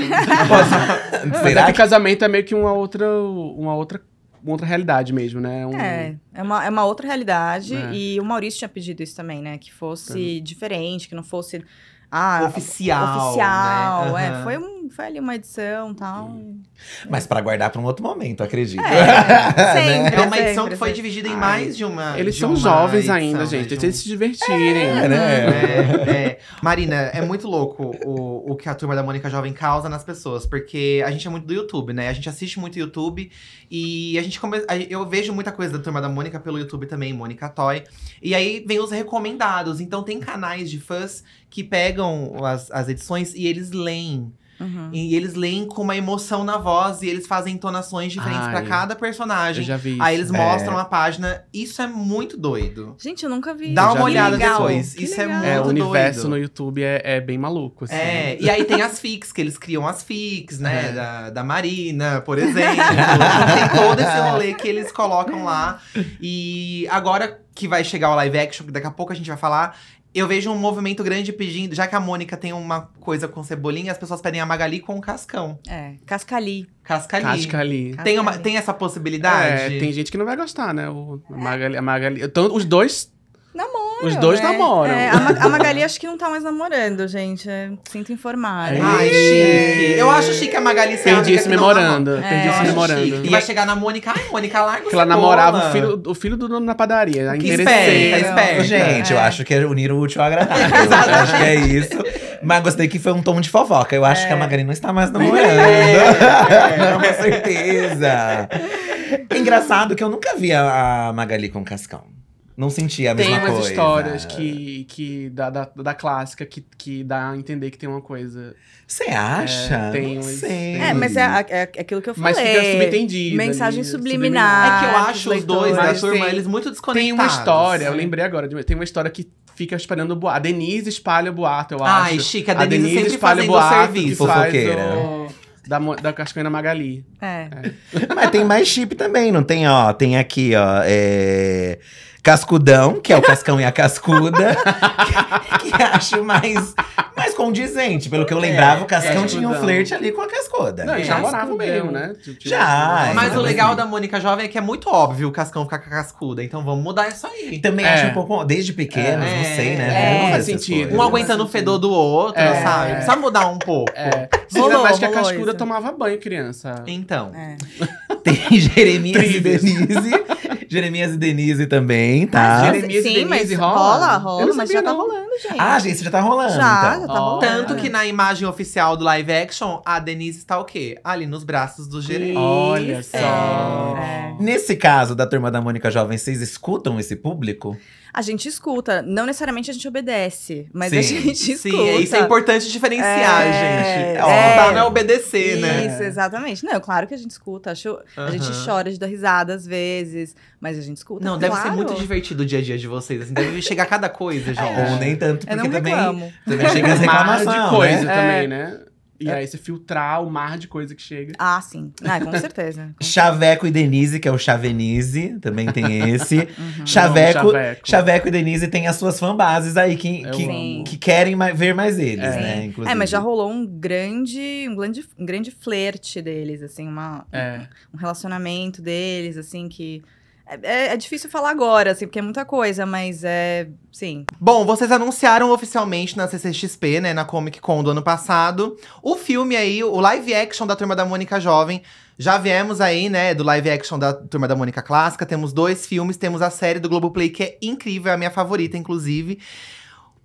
Será é que... casamento é meio que uma outra, uma outra uma outra realidade mesmo, né? Um... É, é uma, é uma outra realidade. É. E o Maurício tinha pedido isso também, né? Que fosse é. diferente, que não fosse. Ah, oficial. Oficial. Né? Uhum. É, foi um foi ali uma edição e tal. É Mas para guardar para um outro momento, acredito. É, sempre, né? é uma edição sempre, que foi dividida em Ai, mais de uma. Eles de são uma jovens edição, ainda, né, gente. Eles um... se divertirem. É, é, né? É, é. Marina, é muito louco o, o que a turma da Mônica Jovem causa nas pessoas, porque a gente é muito do YouTube, né? A gente assiste muito YouTube e a gente come... eu vejo muita coisa da turma da Mônica pelo YouTube também, Mônica Toy. E aí vem os recomendados. Então tem canais de fãs que pegam as, as edições e eles leem Uhum. E eles leem com uma emoção na voz e eles fazem entonações diferentes para cada personagem. Eu já vi. Isso. Aí eles mostram é. a página. Isso é muito doido. Gente, eu nunca vi. Dá uma olhada vi. depois. Que isso é legal. é muito é, o universo doido. no YouTube é, é, bem maluco, assim. É, e aí tem as fics, que eles criam as fics, né? É. Da, da Marina, por exemplo. tem todo esse rolê que eles colocam lá. E agora que vai chegar o live action, que daqui a pouco a gente vai falar, eu vejo um movimento grande pedindo, já que a Mônica tem uma coisa com cebolinha, as pessoas pedem a Magali com cascão. É, cascali. Cascali. Cascali. Tem, uma, tem essa possibilidade? É, tem gente que não vai gostar, né? O Magali, a Magali. Então, os dois Namoram. Os dois né? namoram. É, a, Ma a, Magali acho que não tá mais namorando, gente. É, sinto informar. É Ai, chique. Eu acho chique a Magali ser Perdi isso memorando. É. Perdi isso memorando. E vai chegar na Mônica. Ai, Mônica, larga Que ela bola. namorava o filho, o filho do dono na padaria. Que esperta, esperta. Gente, eu acho que é unir o último agradável. Exatamente. acho que é isso. Mas gostei que foi um tom de fofoca. Eu acho é. que a Magali não está mais namorando. É. não, com certeza. Engraçado que eu nunca vi a Magali com Cascão não sentia a mesma coisa. Tem umas histórias que, que da, da, da, clássica que, que dá a entender que tem uma coisa. Você acha? É, tem não sei. Tem... É, mas é, é, é, aquilo que eu falei. Mas fica subentendido. Mensagem ali, subliminar. É que eu acho os dois da turma, eles muito desconectados. Tem uma história, eu lembrei agora, de, tem uma história que fica espalhando boato. A Denise espalha boato, eu acho. Ai, chique, a Denise, a Denise sempre espalha boato, serviço. Fofoqueira. Da, da Cascaina Magali. É. é. Mas tem mais chip também, não tem, ó. Tem aqui, ó. É... Cascudão, que é o Cascão e a Cascuda, que, que, acho mais, mais condizente. Pelo que eu é, lembrava, o Cascão é, tinha um flerte ali com a Cascuda. Não, é, já morava mesmo, né? Tipo, já. Mas o legal da Mônica Jovem é que é muito óbvio o Cascão ficar com a Cascuda. Então vamos mudar isso aí. Também é. acho um pouco, desde pequenos, é, não sei, né? não faz sentido. Um aguentando o fedor do outro, sabe? Precisa mudar um pouco. É. Rolou, acho que a Cascuda tomava banho criança. Então. então. Tem Jeremias e Denise. Jeremias e Denise também também, tá? Mas, Jeremias sim, e Denise mas rola? Rola, rola, mas já tá não. tá rolando, gente. Ah, gente, já tá rolando. Já, então. já tá oh. rolando. Tanto que na imagem oficial do live action, a Denise está o quê? Ali nos braços do Jeremias. Olha só. É. é. Nesse caso da turma da Mônica Jovem, vocês escutam esse público? A gente escuta, não necessariamente a gente obedece, mas Sim. a gente é escuta. Sim, isso é importante diferenciar, é, gente. É, é, não é obedecer, isso, né? Isso, exatamente. Não, claro que a gente escuta. Acho, uhum. A gente chora de dar risada às vezes, mas a gente escuta. Não, claro. deve ser muito divertido o dia a dia de vocês. Assim, deve chegar cada coisa, é. gente. É. Ou nem tanto, porque Eu não também, também chega as reclamações. de coisa né? também, é. né? E é. aí você filtrar o mar de coisa que chega. Ah, sim. Ah, com certeza. Chaveco e Denise, que é o Chavenise, também tem esse. Uhum. Chaveco, Chaveco, Chaveco. e Denise tem as suas fanbases aí que, que, que querem ver mais eles, é. né? É, inclusive. É, mas já rolou um grande, um grande, um grande flerte deles, assim, uma, é. um relacionamento deles, assim, que é, é, é, difícil falar agora, assim, porque é muita coisa, mas é. Sim. Bom, vocês anunciaram oficialmente na CCXP, né, na Comic Con do ano passado, o filme aí, o live action da Turma da Mônica Jovem. Já viemos aí, né, do live action da Turma da Mônica Clássica. Temos dois filmes, temos a série do Globoplay, que é incrível, é a minha favorita, inclusive.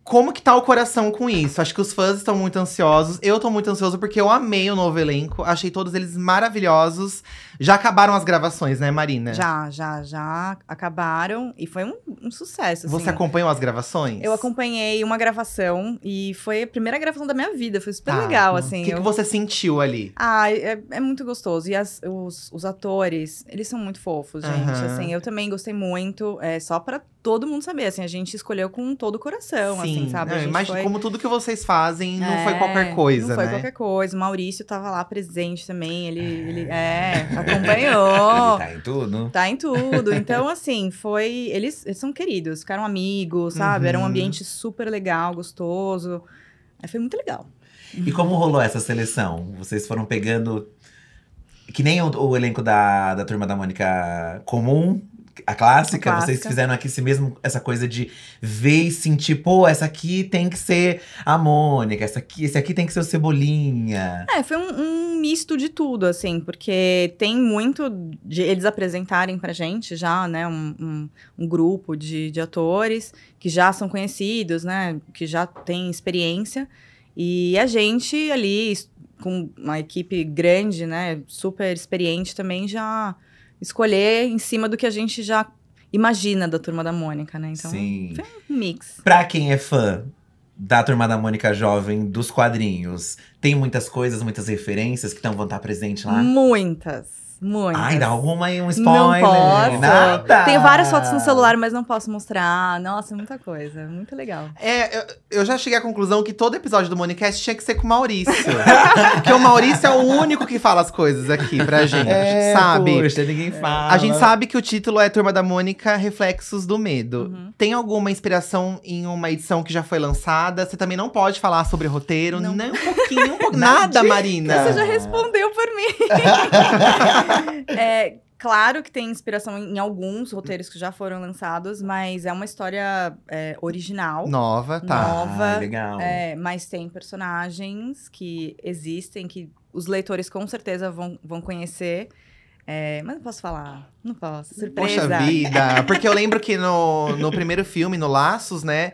Como que tá o coração com isso? Acho que os fãs estão muito ansiosos. Eu tô muito ansioso porque eu amei o novo elenco. Achei todos eles maravilhosos. Já acabaram as gravações, né, Marina? Já, já, já acabaram. E foi um, um sucesso. Você assim. acompanhou as gravações? Eu acompanhei uma gravação e foi a primeira gravação da minha vida. Foi super tá. legal, assim. O que, eu... que, você sentiu ali? Ah, é, é muito gostoso. E as, os, os, atores, eles são muito fofos, gente. Uhum. Assim, eu também gostei muito. É, só pra todo mundo saber, assim, a gente escolheu com todo o coração, assim, Sim. assim, sabe? É, foi... como tudo que vocês fazem não é, foi qualquer coisa, né? Não foi né? qualquer coisa. O Maurício tava lá presente também, ele, é, ele, é acompanhou. ele tá em tudo. Tá em tudo. Então, assim, foi... Eles, eles são queridos, ficaram amigos, sabe? Uhum. Era um uhum. ambiente super legal, gostoso. Aí foi muito legal. E como rolou essa seleção? Vocês foram pegando... Que nem o, o elenco da, da Turma da Mônica comum, a clássica, clássica, vocês fizeram aqui esse mesmo, essa coisa de ver e sentir, pô, essa aqui tem que ser a Mônica, essa aqui, esse aqui tem que ser o Cebolinha. É, foi um, um misto de tudo, assim, porque tem muito de eles apresentarem pra gente já, né, um, um, um grupo de, de atores que já são conhecidos, né, que já têm experiência. E a gente ali, com uma equipe grande, né, super experiente também, já escolher em cima do que a gente já imagina da Turma da Mônica, né? Então, Sim. foi um mix. Pra quem é fã da Turma da Mônica Jovem, dos quadrinhos, tem muitas coisas, muitas referências que então vão estar presentes lá? Muitas muitas. Ai, dá alguma aí, um spoiler. Não posso. Nada. várias fotos no celular, mas não posso mostrar. Nossa, é muita coisa. Muito legal. É, eu, eu já cheguei à conclusão que todo episódio do Monicast tinha que ser com o Maurício. Porque o Maurício é o único que fala as coisas aqui pra é, gente, é, sabe? Poxa, ninguém é. fala. A gente sabe que o título é Turma da Mônica, Reflexos do Medo. Uhum. Tem alguma inspiração em uma edição que já foi lançada? Você também não pode falar sobre roteiro, não. nem um pouquinho, um pouquinho nada, Marina. Você já respondeu por mim. é, claro que tem inspiração em alguns roteiros que já foram lançados, mas é uma história é, original. Nova, tá. Nova. Ah, legal. É, mas tem personagens que existem, que os leitores com certeza vão, vão conhecer. É, mas não posso falar. Não posso. Surpresa. Poxa vida. Porque eu lembro que no, no primeiro filme, no Laços, né?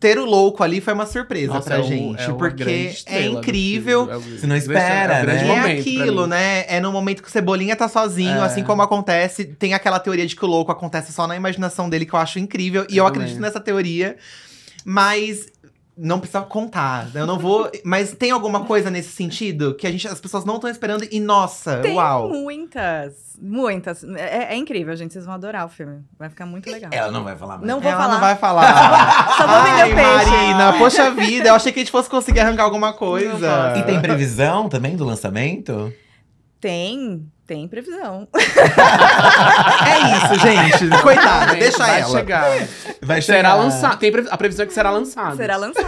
ter o louco ali foi uma surpresa Nossa, pra é um, gente. É porque é incrível. É Você se não é espera, é, né? é aquilo, né? É no momento que o Cebolinha tá sozinho, assim é. como acontece. Tem aquela teoria de que o louco acontece só na imaginação dele, que eu acho incrível. E eu, eu acredito nessa teoria. Mas não precisa contar. Eu não vou. Mas tem alguma coisa nesse sentido que a gente, as pessoas não estão esperando e nossa, tem uau. Muitas, muitas. É, é, incrível, gente. Vocês vão adorar o filme. Vai ficar muito legal. Ela não vai falar. Mais. Não vou Ela falar. Não vai falar. só vou vender o peixe. Marina, poxa vida. Eu achei que a gente fosse conseguir arrancar alguma coisa. E tem previsão também do lançamento? Tem. Tem previsão. é isso, gente. Coitada, Gente, deixa vai ela. Chegar. Vai Será chegar. lançado. Tem a previsão é que será lançado. Será lançado.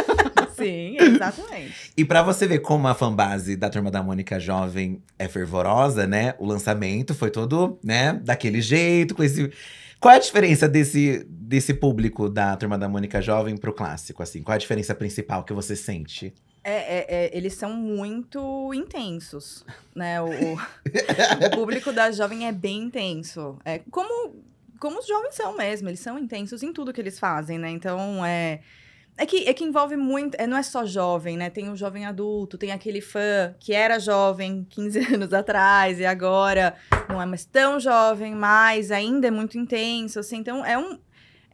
Sim, exatamente. E pra você ver como a fanbase da Turma da Mônica Jovem é fervorosa, né? O lançamento foi todo, né, daquele jeito, com esse… Qual é a diferença desse, desse público da Turma da Mônica Jovem pro clássico, assim? Qual é a diferença principal que você sente? É, é, é, eles são muito intensos, né? O, o, o, público da jovem é bem intenso. É como, como os jovens são mesmo, eles são intensos em tudo que eles fazem, né? Então, é... É que, é que envolve muito. É, não é só jovem, né? Tem o jovem adulto, tem aquele fã que era jovem 15 anos atrás e agora não é mais tão jovem, mas ainda é muito intenso, assim. Então, é um.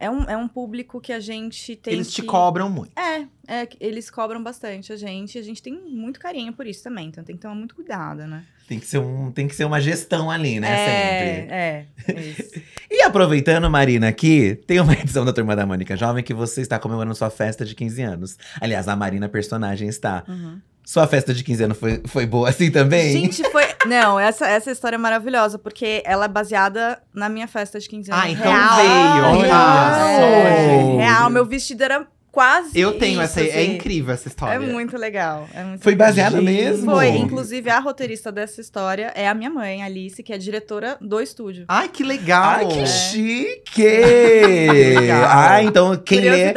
É um, é um público que a gente tem. Eles que... te cobram muito. É, é, eles cobram bastante a gente. A gente tem muito carinho por isso também. Então tem que tomar muito cuidado, né? Tem que ser, um, tem que ser uma gestão ali, né? É, Sempre. É. é. e aproveitando, Marina, aqui, tem uma edição da Turma da Mônica Jovem que você está comemorando sua festa de 15 anos. Aliás, a Marina, personagem, está. Uhum. Sua festa de 15 anos foi, foi boa assim também? Gente, foi. Não, essa, essa história é maravilhosa, porque ela é baseada na minha festa de 15 anos. Ah, então real. veio. Olha. Real. Real. Meu vestido era quase. Eu tenho isso, essa. Assim. É incrível essa história. É muito legal. É muito foi baseada mesmo? Foi. Inclusive, a roteirista dessa história é a minha mãe, Alice, que é diretora do estúdio. Ai, que legal! Ai, que é. chique! legal. ah, então quem lê,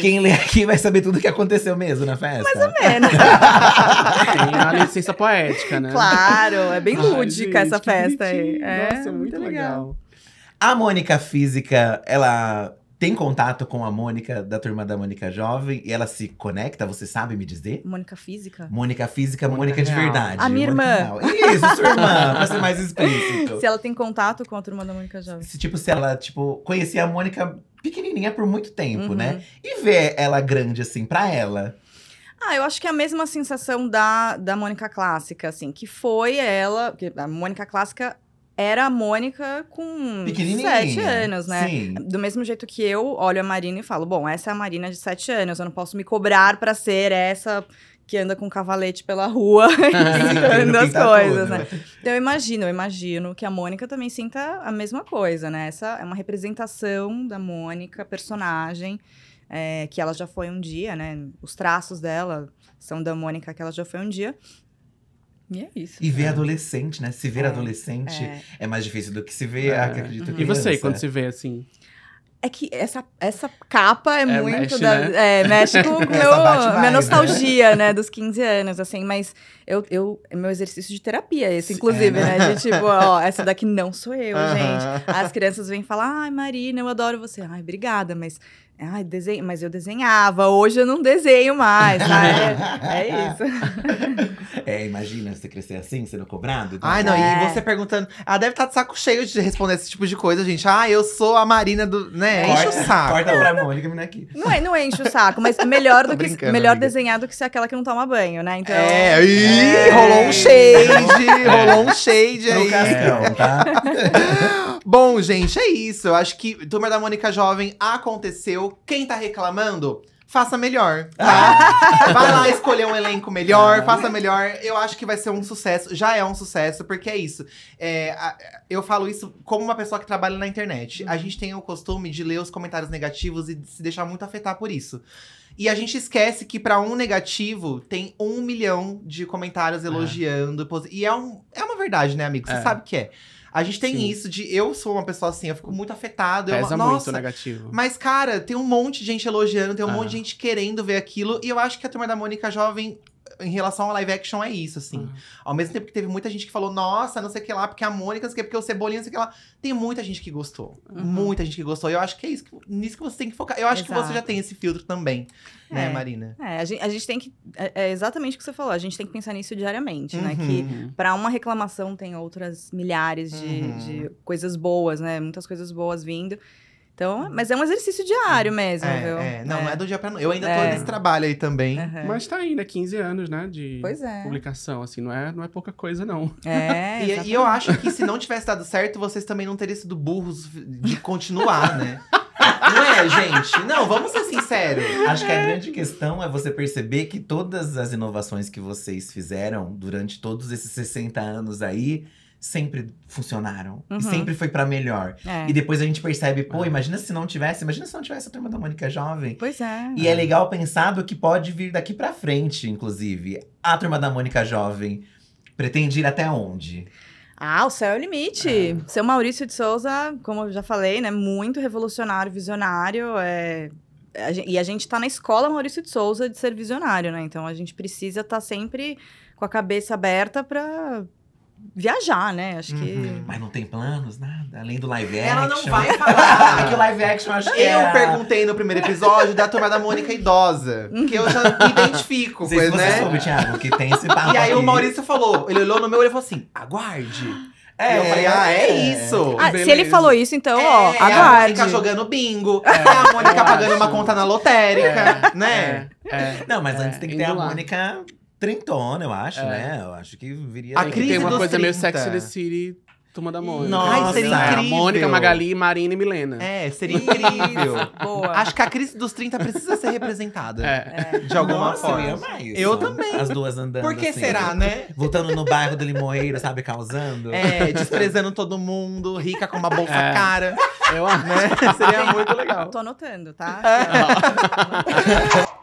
quem lê aqui vai saber tudo o que aconteceu mesmo na festa. Mais ou menos. Tem a licença poética, né? Claro, é bem lúdica Ai, gente, essa festa aí. É, Nossa, muito, muito legal. legal. A Mônica Física, ela tem contato com a Mônica, da turma da Mônica Jovem, e ela se conecta, você sabe me dizer? Mônica Física. Mônica Física, Mônica, Mônica de verdade. A minha irmã. Real. Isso, sua irmã, pra ser mais explícito. Se ela tem contato com a turma da Mônica Jovem. Se, tipo, se ela, tipo, conhecia a Mônica pequenininha por muito tempo, né? uhum. né? E ver ela grande, assim, pra ela. Ah, eu acho que é a mesma sensação da, da Mônica Clássica, assim, que foi ela. A Mônica Clássica era a Mônica com sete anos, né? Sim. Do mesmo jeito que eu olho a Marina e falo, bom, essa é a Marina de sete anos, eu não posso me cobrar para ser essa que anda com um cavalete pela rua pintando as coisas, tudo, né? né? Então eu imagino, eu imagino que a Mônica também sinta a mesma coisa, né? Essa é uma representação da Mônica, personagem, é, que ela já foi um dia, né? Os traços dela são da Mônica que ela já foi um dia. E é isso. E ver é. adolescente, né? Se ver é. adolescente é. é. mais difícil do que se ver, ah, que acredito uhum. que E você, quando é. se vê assim? É que essa, essa capa é, é muito. Mexe, da, né? É, mexe com meu, minha né? nostalgia, né? Dos 15 anos, assim, mas eu, eu meu exercício de terapia, esse, inclusive, né? né? De tipo, ó, essa daqui não sou eu, gente. As crianças vêm falar, ai, Marina, eu adoro você. Ai, obrigada, mas Ai, desenho, mas eu desenhava, hoje eu não desenho mais. Ah, é, é isso. É, imagina você crescer assim, sendo cobrado. Ai, não, é. e você perguntando. Ela ah, deve estar tá de saco cheio de responder esse tipo de coisa, gente. Ah, eu sou a Marina do. né? Corta, enche o saco. Corta pra Mônica, menina aqui. Não, é, não enche o saco, mas melhor do que melhor desenhar do que ser aquela que não toma banho, né? Então. É, é. rolou um é. shade, rolou um é. shade aí. No castão, tá? Bom, gente, é isso. Eu acho que Turma da Mônica Jovem aconteceu. Quem tá reclamando, faça melhor, tá? Ah. vai lá escolher um elenco melhor, ah. faça melhor. Eu acho que vai ser um sucesso. Já é um sucesso, porque é isso. É, eu falo isso como uma pessoa que trabalha na internet. A gente tem o costume de ler os comentários negativos e se deixar muito afetar por isso. E a gente esquece que para um negativo tem um milhão de comentários é. elogiando. É. E é, um, é uma verdade, né, amigo? Você é. sabe que é. A gente tem Sim. isso de eu sou uma pessoa assim, eu fico muito afetado. Pesa eu, muito nossa, negativo. Mas, cara, tem um monte de gente elogiando, tem um ah. monte de ah. gente querendo ver aquilo. E eu acho que a turma da Mônica Jovem em relação ao live action é isso, assim. Uhum. Ao mesmo tempo que teve muita gente que falou, nossa, não sei o que lá, porque a Mônica, não sei o que, porque o Cebolinha, não sei o que lá. Tem muita gente que gostou. Uhum. Muita gente que gostou. E eu acho que é isso que, nisso que você tem que focar. Eu acho Exato. que você já tem esse filtro também, né, é. né, Marina? É, a gente, a gente tem que. É, é, exatamente o que você falou, a gente tem que pensar nisso diariamente, uhum. né? Que uhum. para uma reclamação tem outras milhares de, uhum. de coisas boas, né? Muitas coisas boas vindo. Então, uhum. mas é um exercício diário uhum. mesmo, é, viu? É, não, é. não é do dia pra noite. Eu ainda é. tô nesse trabalho aí também. Uhum. Mas tá ainda, né? 15 anos, né, de é. publicação, assim, não é, não é pouca coisa, não. É, e, e eu acho que se não tivesse dado certo, vocês também não teriam sido burros de continuar, né? Não é, gente? Não, vamos ser sinceros. Acho que a grande questão é você perceber que todas as inovações que vocês fizeram durante todos esses 60 anos aí sempre funcionaram. Uhum. E sempre foi para melhor. É. E depois a gente percebe, pô, é. imagina se não tivesse, imagina se não tivesse a turma da Mônica jovem. Pois é. E é, é legal pensar do que pode vir daqui para frente, inclusive. A turma da Mônica jovem pretende ir até onde? Ah, o céu é o limite. É. Seu Maurício de Souza, como eu já falei, né, muito revolucionário, visionário, é e a gente está na escola Maurício de Souza de ser visionário, né? Então a gente precisa estar tá sempre com a cabeça aberta para viajar, né? Acho uhum. que. Mas não tem planos, nada? Além do live action. Ela não vai falar que o live action acho que Eu é perguntei no primeiro episódio da turma da Mônica idosa. Que eu já identifico, Vocês, pois, você né? Soube, Thiago, que tem esse papo. E aí o Maurício falou, ele olhou no meu olho e falou assim: aguarde. É, eu falei, ah, é, é isso. Ah, se ele falou isso, então, é, ó, aguarde. É a Mônica jogando bingo, é, é a Mônica pagando uma conta na lotérica, né? Não, mas antes tem que ter a Mônica trintona, eu acho, é. né? Eu acho que viria... A crise tem uma dos coisa 30. meio sexy de the City... Turma da Mônica. Nossa, seria é, incrível. Mônica, Magali, Marina e Milena. É, seria incrível. Boa. Acho que a crise dos 30 precisa ser representada. É. é. De alguma Nossa, forma. Eu, eu também. As duas andando. Por que assim, será, né? né? Voltando no bairro do Limoeiro, sabe? Causando. É, desprezando todo mundo, rica com uma bolsa é. cara. Eu amo. Né? Seria muito legal. Tô anotando, tá? É.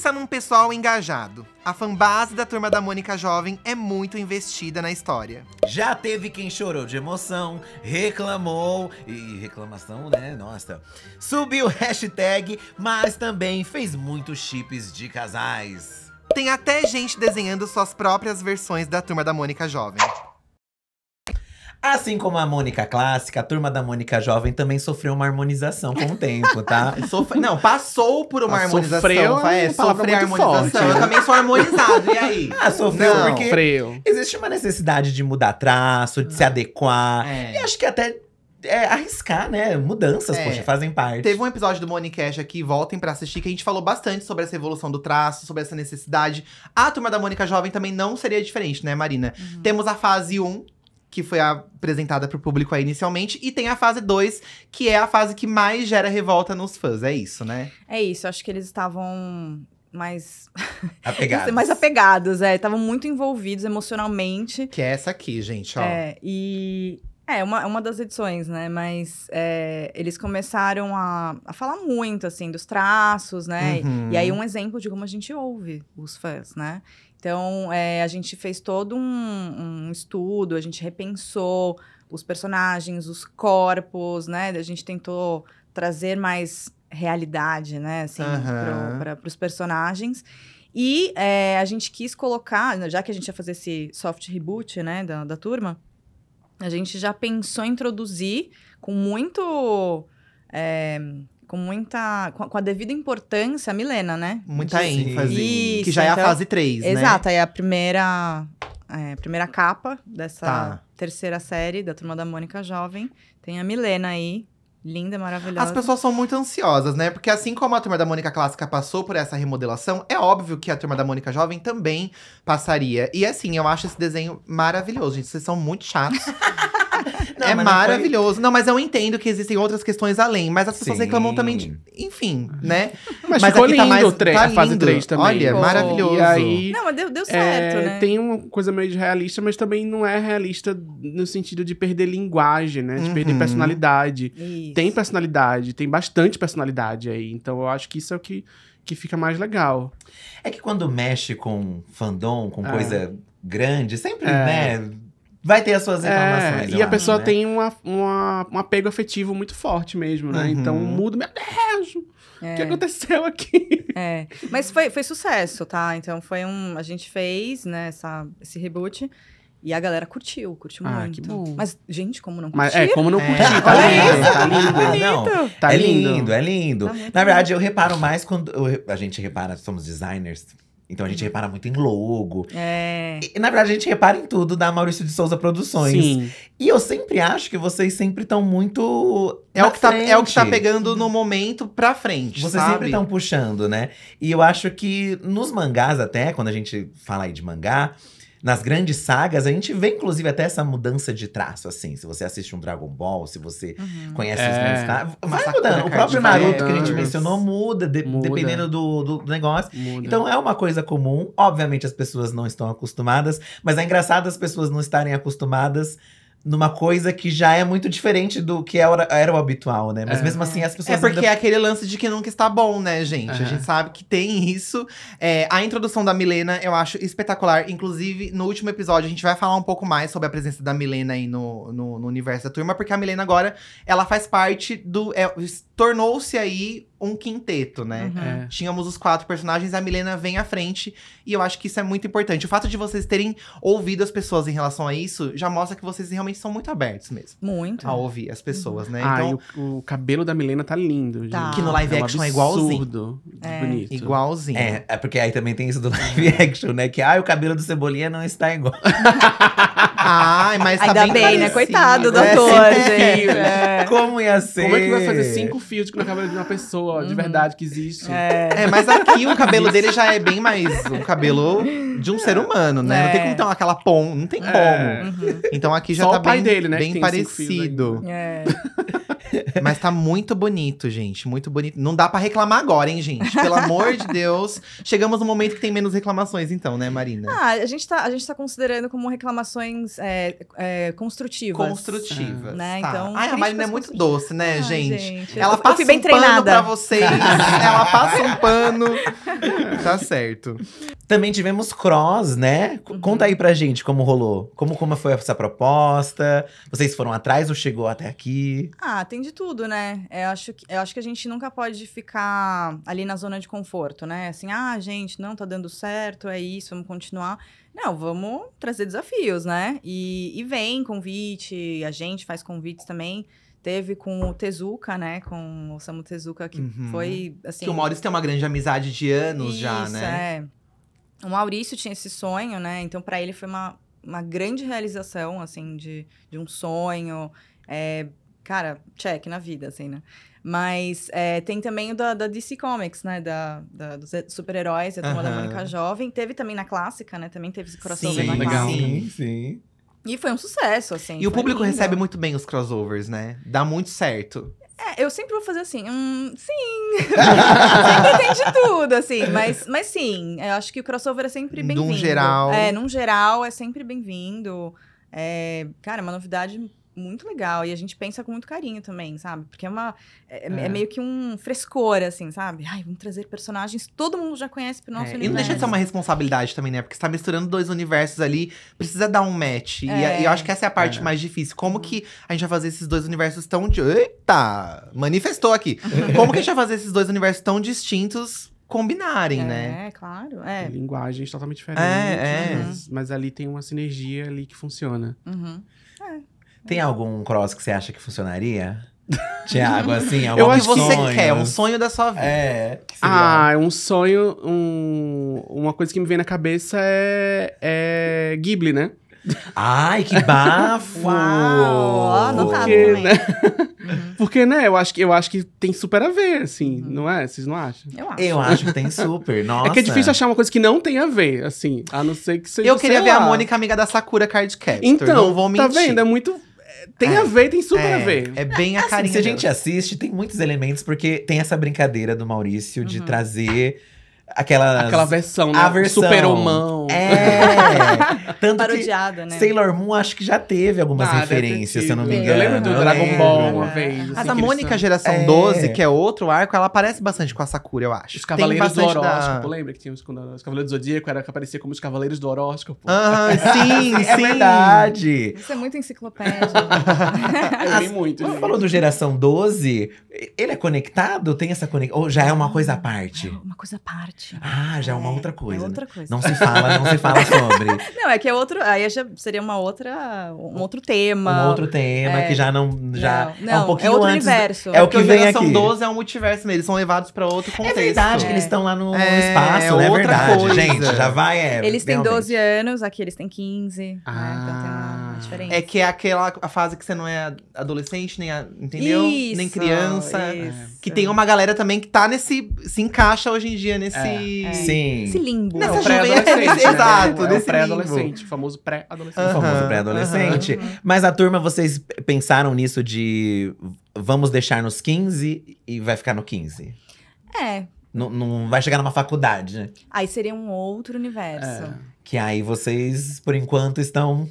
Pensa num pessoal engajado. A fanbase da Turma da Mônica Jovem é muito investida na história. Já teve quem chorou de emoção, reclamou, e reclamação, né, nossa. Subiu hashtag, mas também fez muitos chips de casais. Tem até gente desenhando suas próprias versões da Turma da Mônica Jovem. Assim como a Mônica clássica, a turma da Mônica jovem também sofreu uma harmonização com o tempo, tá? Sofre... Não, passou por uma ah, harmonização. Sofreu, é, sofreu harmonização. Forte, né? Eu também sou harmonizado, e aí? Ah, sofreu Não, porque freio. existe uma necessidade de mudar traço, de se ah. adequar. É. E acho que até é, arriscar, né? Mudanças, é. poxa, fazem parte. Teve um episódio do Monicash aqui, voltem para assistir, que a gente falou bastante sobre essa evolução do traço, sobre essa necessidade. A turma da Mônica Jovem também não seria diferente, né, Marina? Uhum. Temos a fase 1, que foi apresentada para o público aí inicialmente, e tem a fase 2, que é a fase que mais gera revolta nos fãs. É isso, né? É isso, acho que eles estavam mais apegados. mais apegados, é, estavam muito envolvidos emocionalmente. Que é essa aqui, gente, ó. É, e é uma, é uma das edições, né? Mas é, eles começaram a, a falar muito, assim, dos traços, né? Uhum. E, e aí, um exemplo de como a gente ouve os fãs, né? Então, é, a gente fez todo um, um, estudo, a gente repensou os personagens, os corpos, né? A gente tentou trazer mais realidade, né? Assim, uhum. para os personagens. E é, a gente quis colocar, já que a gente ia fazer esse soft reboot, né, da, da turma, a gente já pensou em introduzir com muito... É, com muita. Com a, com a devida importância, a Milena, né? Muita Sim. ênfase. Isso, que já então, é a então, fase 3, né? Exato, é a primeira. É, primeira capa dessa tá. terceira série da Turma da Mônica Jovem. Tem a Milena aí, Linda, maravilhosa. As pessoas são muito ansiosas, né? Porque assim como a Turma da Mônica Clássica passou por essa remodelação, é óbvio que a Turma da Mônica Jovem também passaria. E assim, eu acho esse desenho maravilhoso, gente. Vocês são muito chatos. Não, é maravilhoso. Não, foi... não, mas eu entendo que existem outras questões além. Mas as pessoas Sim. reclamam também de. Enfim, né? Mas, mas ficou tá lindo tá mais, o tre- tá a fase 3 também. Olha, maravilhoso. E aí, não, mas deu, deu certo, é, né? Tem uma coisa meio realista, mas também não é realista no sentido de perder linguagem, né? De uhum. perder personalidade. Isso. Tem personalidade, tem bastante personalidade aí. Então eu acho que isso é o que que fica mais legal. É que quando mexe com fandom, com é. coisa grande, sempre, é. né? vai ter as suas é, reclamações. É, e a acho, pessoa né? tem uma, uma, um apego afetivo muito forte mesmo, né? Uhum. Então muda, meu Deus! O é. que aconteceu aqui? É. Mas foi, foi sucesso, tá? Então foi um. A gente fez, né, essa, esse reboot. E a galera curtiu, curtiu ah, muito. Que bom. Mas, gente, como não é, curtiu? É, como não é. curtiu? É, tá, tá, lindo, tá lindo. Não, tá é lindo, lindo é lindo. Tá Na verdade, eu reparo mais quando. Eu, a gente repara, somos designers então a gente repara muito em logo. É. E, na verdade, a gente repara em tudo da Maurício de Souza Produções. Sim. E eu sempre acho que vocês sempre estão muito. É o, que está tá, é o que tá pegando no momento pra frente. Vocês sabe? sempre estão puxando, né? E eu acho que nos mangás, até, quando a gente fala aí de mangá, nas grandes sagas, a gente vê, inclusive, até essa mudança de traço, assim. Se você assiste um Dragon Ball, se você uhum. conhece é. os grandes caras, vai mudando. O próprio Naruto que a gente mencionou muda, de, muda. dependendo do, do negócio. Muda. Então é uma coisa comum. Obviamente as pessoas não estão acostumadas, mas é engraçado as pessoas não estarem acostumadas numa coisa que já é muito diferente do que era, era o habitual, né? Mas é. mesmo assim as pessoas. É porque ainda... é aquele lance de que nunca está bom, né, gente? Uhum. A gente sabe que tem isso. É, a introdução da Milena eu acho espetacular. Inclusive, no último episódio, a gente vai falar um pouco mais sobre a presença da Milena aí no, no, no universo da turma, porque a Milena agora ela faz parte do. É, tornou-se aí um quinteto, né? Uhum. É. Tínhamos os quatro personagens, a Milena vem à frente, e eu acho que isso é muito importante. O fato de vocês terem ouvido as pessoas em relação a isso já mostra que vocês realmente são muito abertos mesmo. Muito. A ouvir as pessoas, uhum. né? Ah, então, o, o, cabelo da Milena tá lindo, tá. gente. Tá. Que no live é um action é igualzinho. É. Bonito. Igualzinho. É, é, porque aí também tem isso do live action, né? Que ah, o cabelo do Cebolinha não está igual. Ai, mas tá Ainda tá bem, bem né? Coitado é do ator, é, gente. Né? Como ia ser? Como é que vai fazer cinco fios no cabelo de uma pessoa de uhum. verdade que existe? É. é mas aqui o cabelo dele já é bem mais um cabelo de um ser é. humano, né? É. Não tem como ter aquela pom, não tem é. como. Uhum. Então aqui já Só tá o pai bem, dele, né, bem parecido. É. Mas tá muito bonito, gente. Muito bonito. Não dá para reclamar agora, hein, gente? Pelo amor de Deus. Chegamos no momento que tem menos reclamações, então, né, Marina? Ah, a gente tá, a gente tá considerando como reclamações é, é, construtivas. Construtivas. Né? Tá. Então, Ai, a Marina é muito doce, né, ah, gente? gente? Ela eu passa bem um treinada. pano pra vocês. Né? ela passa um pano. tá certo. Também tivemos cross, né? Uhum. Conta aí pra gente como rolou. Como, como foi essa proposta? Vocês foram atrás ou chegou até aqui? Ah, tem tem de tudo, né? Eu acho, que, eu acho que a gente nunca pode ficar ali na zona de conforto, né? Assim, ah, gente, não tá dando certo, é isso, vamos continuar. Não, vamos trazer desafios, né? E, e vem convite, a gente faz convites também teve com o Tezuka, né? Com o Samu Tezuka, que uhum. foi assim. Que o Maurício tem uma grande amizade de anos Isso, já, né? É. O Maurício tinha esse sonho, né? Então, para ele foi uma, uma grande realização, assim, de, de um sonho. É, cara, check na vida, assim, né? Mas é, tem também o da, da, DC Comics, né? Da, da dos super-heróis, da Turma uhum. da Mônica Jovem. Teve também na clássica, né? Também teve esse crossover sim, na legal. clássica. Sim, sim. E foi um sucesso, assim. E o público lindo. recebe muito bem os crossovers, né? Dá muito certo. É, eu sempre vou fazer assim, hum, sim. sempre tem de tudo, assim. Mas, mas sim, eu acho que o crossover é sempre bem-vindo. Num geral. É, num geral é sempre bem-vindo. É, cara, é uma novidade muito legal. E a gente pensa com muito carinho também, sabe? Porque é uma. É, é, é. é meio que um frescor, assim, sabe? Ai, vamos trazer personagens todo mundo já conhece pro nosso é. universo. E não deixa de ser uma responsabilidade também, né? Porque você tá misturando dois universos ali, precisa dar um match. E, e, eu acho que essa é a parte é. mais difícil. Como uhum. que a gente vai fazer esses dois universos tão. De... Eita! Manifestou aqui. Como que a gente vai fazer esses dois universos tão distintos combinarem, é, né? É, claro. É. Linguagens totalmente é, diferentes. É, é. Mas, mas, ali tem uma sinergia ali que funciona. Uhum. Tem é. algum cross que você acha que funcionaria? Tiago, assim, algum Eu acho que você quer, um sonho da sua vida. É. Ah, um sonho, um, uma coisa que me vem na cabeça é, é Ghibli, né? Ai, que bafo! Porque, Né? Uhum. Porque, né, eu acho, que, eu acho que tem super a ver, assim, uhum. não é? Vocês não acham? Eu acho. Eu acho que tem super, nossa. É que é difícil achar uma coisa que não tem a ver, assim, a não ser que seja, Eu queria ver lá. a Mônica amiga da Sakura Card Captor, então, não vou mentir. tá vendo? É muito tem é, a ver, tem super é, a ver. É bem a assim, carinha. Se a gente assiste, tem muitos elementos, porque tem essa brincadeira do Maurício de uhum. trazer aquela Aquela versão, né? A versão. Super Homão. É. Tanto Parodiada, né? Sailor Moon acho que já teve algumas ah, referências, se eu não me engano. Eu lembro do Dragon Ball uma vez. Assim, a da Mônica Geração é. 12, que é outro arco, ela aparece bastante com a Sakura, eu acho. Os Cavaleiros do Horóscopo, da... lembra que tinha os, os Cavaleiros do Zodíaco? Era que aparecia como os Cavaleiros do Horóscopo. Ah, sim, é sim. verdade. Isso é muito enciclopédia. eu vi muito. Você falou do Geração 12, ele é conectado? Tem essa conexão? Ou já é uma coisa à parte? Uma coisa à parte arte. Ah, já é, uma outra coisa. É outra é né? coisa. Não se fala, não se fala sobre. Não, é que é outro. Aí já seria uma outra, um outro tema. Um outro tema é, que já não. Já não, é não, é um pouquinho é outro antes, universo. É, é o que vem geração aqui. 12 é um multiverso, mesmo. Né? eles são levados para outro contexto. É verdade que eles estão lá no espaço, é, né? É verdade, coisa. gente. Já vai, é. Eles têm 12 anos, aqui eles têm 15. Ah, né? então tem ah, diferença. É que é aquela a fase que você não é adolescente, nem, a, entendeu? Isso, nem criança. Isso. Que tem uma galera também que tá nesse. se encaixa hoje em dia nesse. É, é. Sim. Esse limbo. Nessa né? é pré-adolescente. Exato, né? é, pré-adolescente. famoso pré-adolescente. Uhum, famoso pré-adolescente. Mas a turma, vocês pensaram nisso de vamos deixar nos 15 e vai ficar no 15? É. Não, não vai chegar numa faculdade, né? Aí seria um outro universo. É. Que aí vocês, por enquanto, estão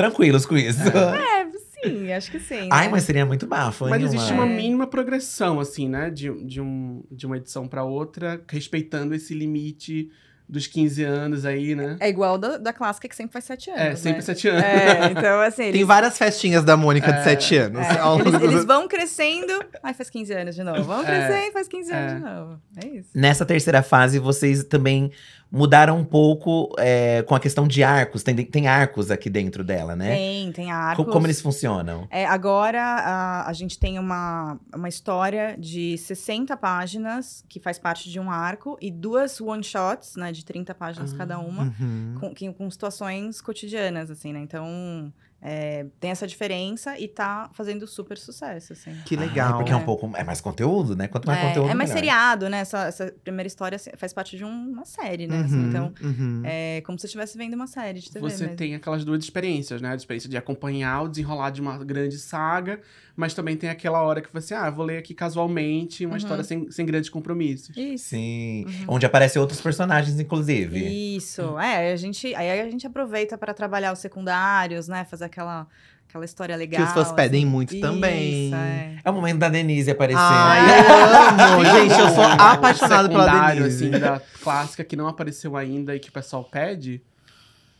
tranquilos com isso. É, é, sim, acho que sim. Né? Ai, mas seria muito bafo, hein? Mas existe uma, uma é. mínima progressão, assim, né? De, de, um, de uma edição para outra, respeitando esse limite dos 15 anos aí, né? É igual da, da clássica que sempre faz 7 é, anos. É, sempre né? 7 anos. É, então assim. Eles... Tem várias festinhas da Mônica é, de 7 anos. É. Eles, eles, vão crescendo, ai faz 15 anos de novo. Vão crescendo, é, faz 15 anos de novo. É isso. Nessa terceira fase, vocês também mudaram um pouco é, com a questão de arcos. Tem, tem arcos aqui dentro dela, né? Tem, tem arcos. Co como eles funcionam? É, agora a, a, gente tem uma, uma história de 60 páginas, que faz parte de um arco, e duas one-shots, né? De 30 páginas ah, cada uma, uhum. com, com situações cotidianas, assim, né? Então, é, tem essa diferença e tá fazendo super sucesso, assim. Que ah, é legal. Ah, porque é. um né? pouco. É mais conteúdo, né? Quanto mais é, conteúdo. É mais melhor. seriado, né? Essa, essa, primeira história faz parte de uma série, né? Assim, uhum, assim, então, uhum. é como se você estivesse vendo uma série de TV. Você tem aquelas duas experiências, né? A experiência de acompanhar o desenrolar de uma grande saga, mas também tem aquela hora que você, ah, vou ler aqui casualmente uma uhum. história sem, sem grandes compromissos. Isso. Sim. Uhum. Onde aparecem outros personagens, inclusive. Isso. É, a gente, aí a gente aproveita para trabalhar os secundários, né? Fazer aquela aquela história legal. Que os fãs pedem assim. muito Isso, também. É. é. o momento da Denise aparecer. Ai, eu amo! Gente, eu sou apaixonado pela Denise. Assim, da clássica que não apareceu ainda e que o pessoal pede.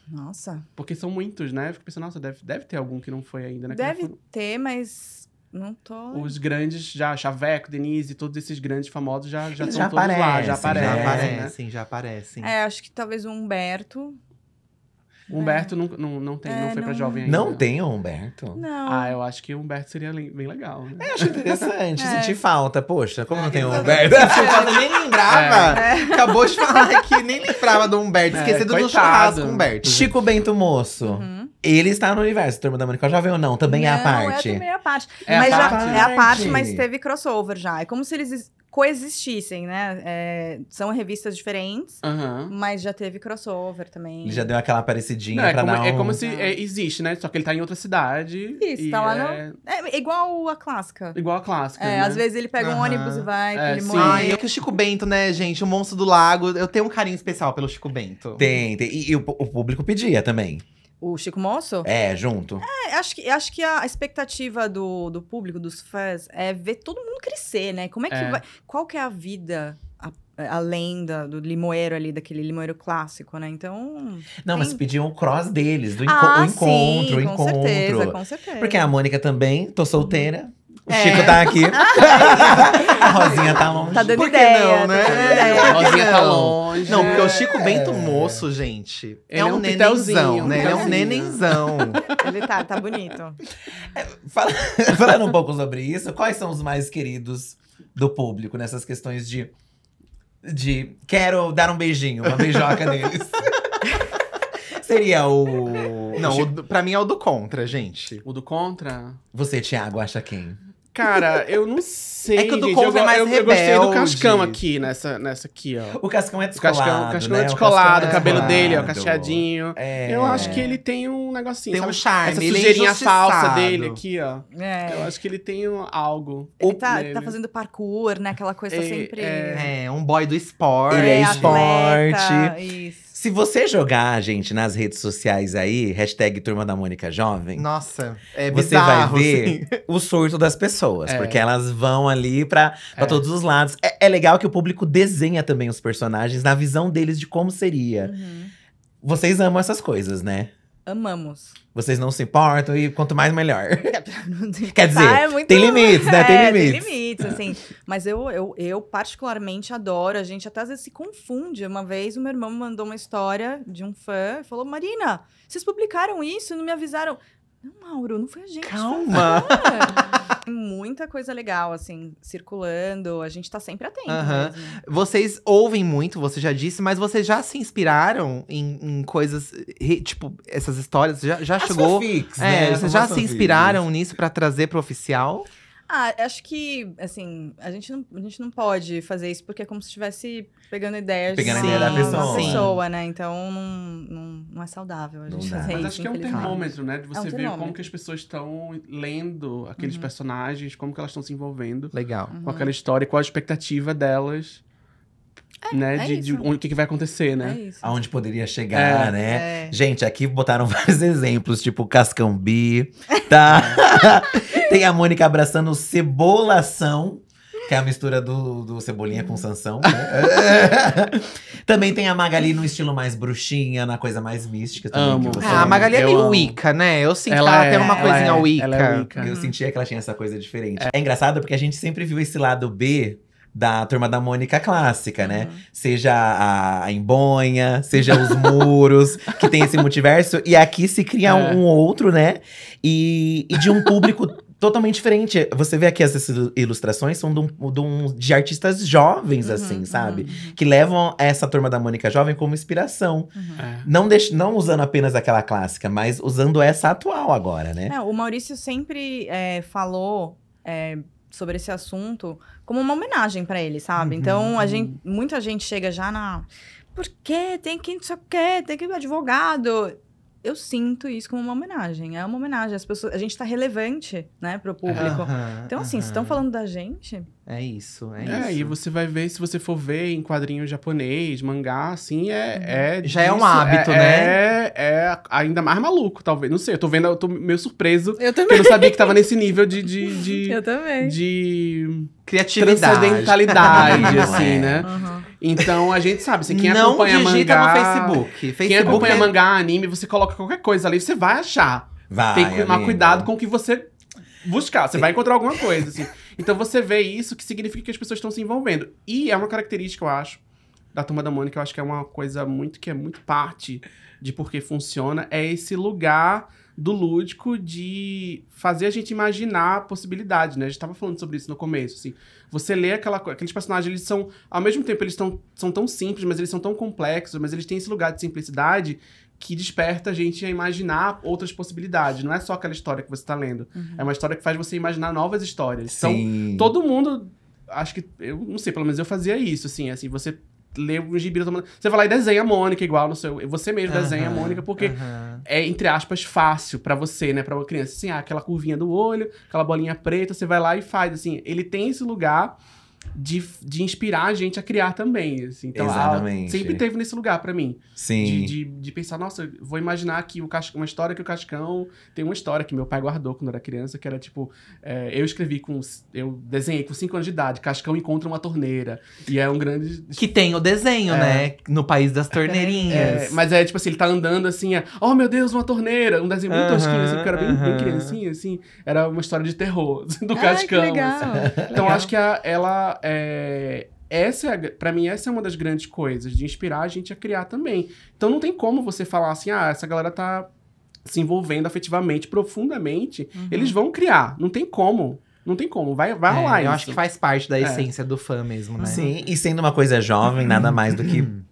Nossa. Porque são muitos, né? Eu fico pensando, nossa, deve, deve ter algum que não foi ainda, né? Deve foi... ter, mas não tô. Os grandes já, Chaveco, Denise, todos esses grandes famosos já já, já estão todos lá, já aparecem. Já aparecem, né? já aparecem. É, acho que talvez o Humberto é. Humberto não, não, não, tem, não é, foi pra jovem ainda. Não tem o Humberto? Não. Ah, eu acho que o Humberto seria bem legal, né? É, acho interessante. É. Sentir falta. Poxa, como não tem o Humberto? Eu nem lembrava. Acabou de falar aqui, nem lembrava do Humberto. Esquecido do churrasco, Humberto. Uhum. Chico Bento Moço. Uhum. Ele está no universo, Turma da Mônica Jovem ou não? Também não, é a parte? É, também é a parte. É mas a parte? Já, é a parte, mas teve crossover já. É como se eles coexistissem, né? É, são revistas diferentes, uhum. mas já teve crossover também. Ele já deu aquela parecidinha não, é pra como, é não... É como se é, existe, né? Só que ele tá em outra cidade. Isso, tá lá no... É, é, é igual a clássica. Igual a clássica, É, né? às vezes ele pega uhum. um ônibus e vai, é, ele morre. é que o Chico Bento, né, gente? O Monstro do Lago. Eu tenho um carinho especial pelo Chico Bento. Tem, tem. E, e o, o público pedia também. O Chico Moço? É, junto. É, acho que, acho que a expectativa do, do público, dos fãs, é ver todo mundo crescer, né? Como é que é. vai. Qual que é a vida a é, lenda do limoeiro ali, daquele limoeiro clássico, né? Então. Não, tem... mas pediam o cross deles, do ah, enco ah, o encontro, sim, o encontro. Com certeza, com certeza. Porque a Mônica também, tô solteira. O é. Chico tá aqui. a Rosinha tá longe. Tá dando Por ideia. Não, tá né? É, a Rosinha tá longe. Não, porque o Chico é Bento é. moço, gente, é, um, um nenenzão, né? Ele é um nenenzão. Ele tá, tá bonito. falando um pouco sobre isso, quais são os mais queridos do público nessas questões de de quero dar um beijinho, uma beijoca neles seria o. Não, o, pra mim é o do contra, gente. O do contra? Você, Thiago, acha quem? Cara, eu não sei. É que o do gente. Contra eu, é mais eu, eu gostei do Cascão aqui, nessa, nessa aqui, ó. O Cascão é O descolado. Cascão, é né? o Cascão né? é descolado, o é cabelo dele, ó, cacheadinho. É. Eu acho que ele tem um negocinho, tem um charme. Essa ele é sujeirinha falsa dele aqui, ó. É. Eu acho que ele tem um- algo. Ele tá, tá fazendo parkour, né? Aquela coisa É, sempre. É, um boy do esporte. Ele é, é esporte. atleta, Isso. Se você jogar, gente, nas redes sociais aí, hashtag Turma da Mônica Jovem. Nossa, é Você bizarro, vai ver sim. o surto das pessoas, é. porque elas vão ali pra, pra é. todos os lados. É, é, legal que o público desenha também os personagens na visão deles de como seria. Uhum. Vocês amam essas coisas, né? Amamos. Vocês não se importam e quanto mais, melhor. É, Quer dizer, ah, é muito... tem limites, né? Tem é, limites. Tem limites, assim. Mas eu, eu, eu particularmente adoro. A gente até às vezes se confunde. Uma vez o meu irmão mandou uma história de um fã e falou: Marina, vocês publicaram isso e não me avisaram. Não, Mauro, não foi a gente. Calma! É. muita coisa legal, assim, circulando. A gente tá sempre atento. Vocês ouvem muito, você já disse, mas vocês já se inspiraram em, em coisas, tipo, essas histórias? Já, já As chegou. Fanfics, é, né? Vocês já se inspiraram nisso para trazer pro oficial? Ah, acho que, assim, a gente não, a gente não pode fazer isso porque é como se estivesse pegando ideias pegando de, ideia da pessoa, pessoa né? Então não, não, não, é saudável a gente não fazer isso. Mas acho que é um termômetro, né? De você é um ver como que as pessoas estão lendo aqueles uhum. personagens, como que elas estão se envolvendo. Legal. Com uhum. aquela história, qual a expectativa delas. É, né? É de, de onde, o que, que, vai acontecer, né? É Aonde poderia chegar, é. né? É. Gente, aqui botaram vários exemplos, tipo Cascambi, tá? Tem a Mônica abraçando cebolação. Que é a mistura do, do Cebolinha com Sansão. Né? Também tem a Magali no estilo mais bruxinha, na coisa mais mística. Também, amo. Ah, a Magali é meio Wicca, né? Eu sinto ela que ela é, tem uma coisinha é, Wicca. É Eu sentia que ela tinha essa coisa diferente. É engraçado porque a gente sempre viu esse lado B da turma da Mônica clássica, né? Uhum. Seja a, a embonha, seja os muros, que tem esse multiverso. E aqui se cria é. um, outro, né? E, e de um público totalmente diferente. Você vê aqui essas ilustrações são de, um, de, um, de artistas jovens, uhum, assim, sabe? Uhum, uhum. Que levam essa turma da Mônica jovem como inspiração. Uhum. É. Não, deix, não usando apenas aquela clássica, mas usando essa atual agora, né? É, o Maurício sempre é, falou é, sobre esse assunto como uma homenagem para ele, sabe? Uhum. Então, a uhum. gente, muita gente chega já na. Por quê? tem que não sei o quê, tem que o advogado eu sinto isso como uma homenagem. É uma homenagem. As pessoas, a gente está relevante, né, pro público. então, assim, se estão falando da gente. É isso, é, é isso. E você vai ver, se você for ver em quadrinho japonês, mangá, assim, é. Uhum. é Já disso, é um hábito, é, né? É, é ainda mais maluco, talvez. Não sei, eu tô vendo, eu tô meio surpreso. Eu também. eu não sabia que tava nesse nível de. de, de eu também. De. Criatividade. Transcendentalidade, é. assim, né? Uhum. Então a gente sabe, se assim, quem não acompanha mangá... Não no Facebook. Facebook. Quem acompanha é... mangá, anime, você coloca qualquer coisa ali, você vai achar. Vai, Tem que tomar amiga. cuidado com o que você buscar, você vai encontrar alguma coisa, assim. Então você vê isso que significa que as pessoas estão se envolvendo. E é uma característica, eu acho, da Turma da Mônica, eu acho que é uma coisa muito que é muito parte de porque funciona, é esse lugar do lúdico de fazer a gente imaginar possibilidades, né? A gente estava falando sobre isso no começo, assim. Você lê aquela, aqueles personagens, eles são. Ao mesmo tempo, eles tão, são tão simples, mas eles são tão complexos, mas eles têm esse lugar de simplicidade que desperta a gente a imaginar outras possibilidades. Não é só aquela história que você está lendo. Uhum. É uma história que faz você imaginar novas histórias. Então, Sim. Então, todo mundo. Acho que. Eu não sei, pelo menos eu fazia isso, assim. Assim, você lê o gibi tomando. Você vai lá e desenha a Mônica igual no seu. Você mesmo uhum, desenha a Mônica, porque uhum. é, entre aspas, fácil para você, né? Pra uma criança. Assim, ah, aquela curvinha do olho, aquela bolinha preta, você vai lá e faz. Assim, ele tem esse lugar de, de inspirar a gente a criar também. Assim. Então, ah, Exatamente. sempre teve nesse lugar para mim. Sim. De, de, de, pensar, nossa, vou imaginar que o Cascão, uma história que o Cascão. Tem uma história que meu pai guardou quando era criança, que era tipo: é, eu escrevi com. Eu desenhei com 5 anos de idade, Cascão encontra uma torneira. E é um grande. Que tem o desenho, é. né? No país das é, torneirinhas. É, mas é tipo assim: ele tá andando assim, é, oh meu Deus, uma torneira! Um desenho muito uh -huh, tosquinho, assim, porque era bem, uh -huh. bem criancinha, assim. Era uma história de terror do Ai, Cascão. Assim. Então, legal. acho que a, ela essa é, essa é para mim essa é uma das grandes coisas de inspirar a gente a criar também. Então não tem como você falar assim, ah, essa galera tá se envolvendo afetivamente, profundamente, uhum. eles vão criar, não tem como. Não tem como, vai, vai é, rolar Eu isso. acho que faz parte da é. essência é. do fã mesmo, né? Sim, e sendo uma coisa jovem, nada uhum. mais do que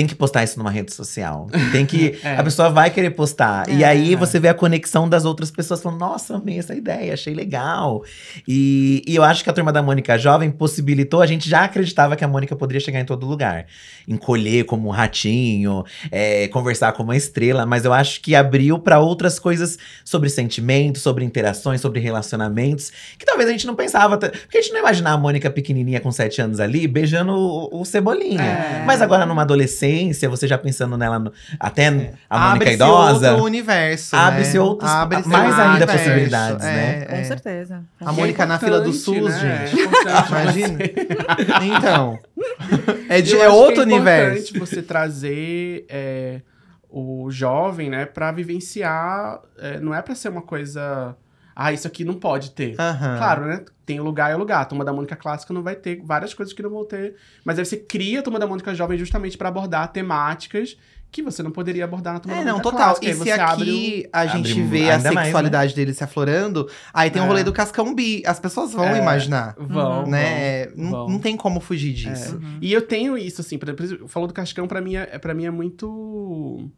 tem que postar isso numa rede social. Tem que. é. A pessoa vai querer postar. É, e aí é. você vê a conexão das outras pessoas falando, nossa, amei essa ideia, achei legal. E, e, eu acho que a turma da Mônica Jovem possibilitou, a gente já acreditava que a Mônica poderia chegar em todo lugar. Encolher como um ratinho, é, conversar como uma estrela, mas eu acho que abriu para outras coisas sobre sentimentos, sobre interações, sobre relacionamentos, que talvez a gente não pensava. Porque a gente não imaginava a Mônica pequenininha com sete anos ali, beijando o, o Cebolinha. É. Mas agora numa adolescência adolescência, você já pensando nela, no, até é. a Mônica idosa. Abre-se outro universo, Abre-se né? outros, Abre mais ainda universo, possibilidades, é, né? É. Com certeza. A Mônica na fila do SUS, né? gente. É Imagina. então, é, de, é outro universo. É importante você trazer é, o jovem, né, para vivenciar, não é para ser uma coisa ah, isso aqui não pode ter. Uhum. Claro, né? Tem lugar é lugar. A turma da Mônica clássica não vai ter várias coisas que não vão ter. Mas aí você cria a turma da Mônica jovem justamente para abordar temáticas que você não poderia abordar na turma é, da Mônica não, total. Clássica. E se aqui a gente abre, vê a sexualidade mais, né? dele se aflorando, aí tem o é. um rolê do Cascão Bi. As pessoas vão é. imaginar. Vão, uhum. né? Vão, é, vão. Não, tem como fugir disso. É. Uhum. E eu tenho isso, assim. Pra, falou do Cascão, para mim, é, pra mim é muito...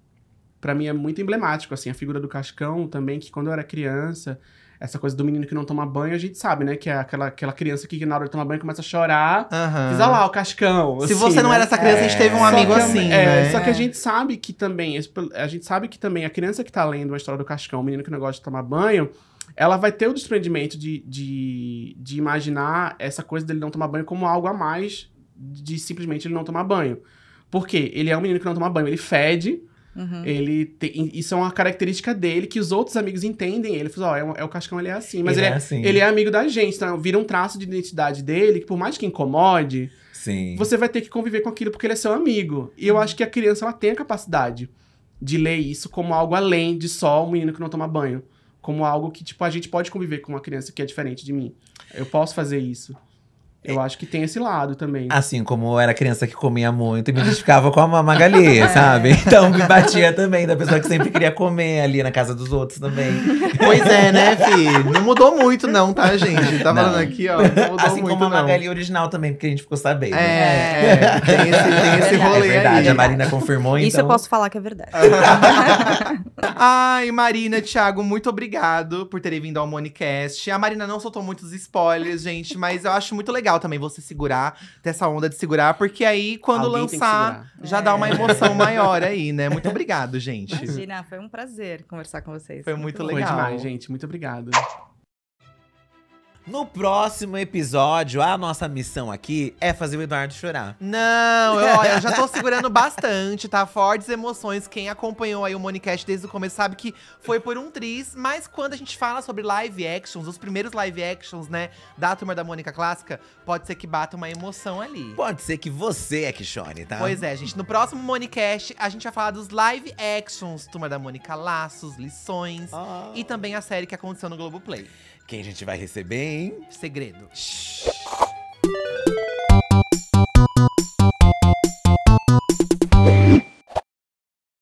para mim é muito emblemático, assim. A figura do Cascão também, que quando eu era criança essa coisa do menino que não toma banho, a gente sabe, né? Que é aquela, aquela criança que na hora de tomar banho começa a chorar, uhum. pisa lá o cascão. Se assim, você não né? era essa criança, é. a gente teve um é. amigo assim. É, né? Só que a gente sabe que também, a gente sabe que também a criança que tá lendo a história do cascão, o menino que não gosta de tomar banho, ela vai ter o desprendimento de, de, de imaginar essa coisa dele não tomar banho como algo a mais de simplesmente ele não tomar banho. Porque ele é um menino que não toma banho, ele fede, Uhum. Ele tem, isso é uma característica dele que os outros amigos entendem. Ele falou: Ó, oh, é, é, o Cascão, ele é assim. Mas ele, ele é, é assim. ele é amigo da gente, então vira um traço de identidade dele que, por mais que incomode, Sim. você vai ter que conviver com aquilo porque ele é seu amigo. E eu uhum. acho que a criança ela tem a capacidade de ler isso como algo além de só um menino que não toma banho. Como algo que, tipo, a gente pode conviver com uma criança que é diferente de mim. Eu posso fazer isso. Eu acho que tem esse lado também. Assim como eu era criança que comia muito e me justificava com a Magali, é. sabe? Então me batia também da pessoa que sempre queria comer ali na casa dos outros também. Pois é, né, Fih? Não mudou muito, não, tá, gente? Tá não. falando aqui, ó. Não mudou assim muito, como a Magali não. original também, porque a gente ficou sabendo. É, né? tem esse, tem esse é rolê. É verdade, aí. a Marina confirmou então. Isso eu então. posso falar que é verdade. Ai, Marina, Thiago, muito obrigado por terem vindo ao Monicast. A Marina não soltou muitos spoilers, gente, mas eu acho muito legal legal também você segurar, ter essa onda de segurar, porque aí quando Alguém lançar já é. dá uma é. emoção maior aí, né? Muito obrigado, gente. Imagina, foi um prazer conversar com vocês. Foi muito, muito legal. Foi demais, gente. Muito obrigado. No próximo episódio, a nossa missão aqui é fazer o Eduardo chorar. Não, eu, olha, eu já tô segurando bastante, tá? Fortes emoções. Quem acompanhou aí o Monicast desde o começo sabe que foi por um triz. Mas quando a gente fala sobre live actions, os primeiros live actions, né, da Turma da Mônica Clássica, pode ser que bata uma emoção ali. Pode ser que você é que chore, tá? Pois é, gente. No próximo Monicast, a gente vai falar dos live actions. Turma da Mônica Laços, Lições oh. e também a série que aconteceu no Globo Play. Quem a gente vai receber, hein? Segredo. Shhh.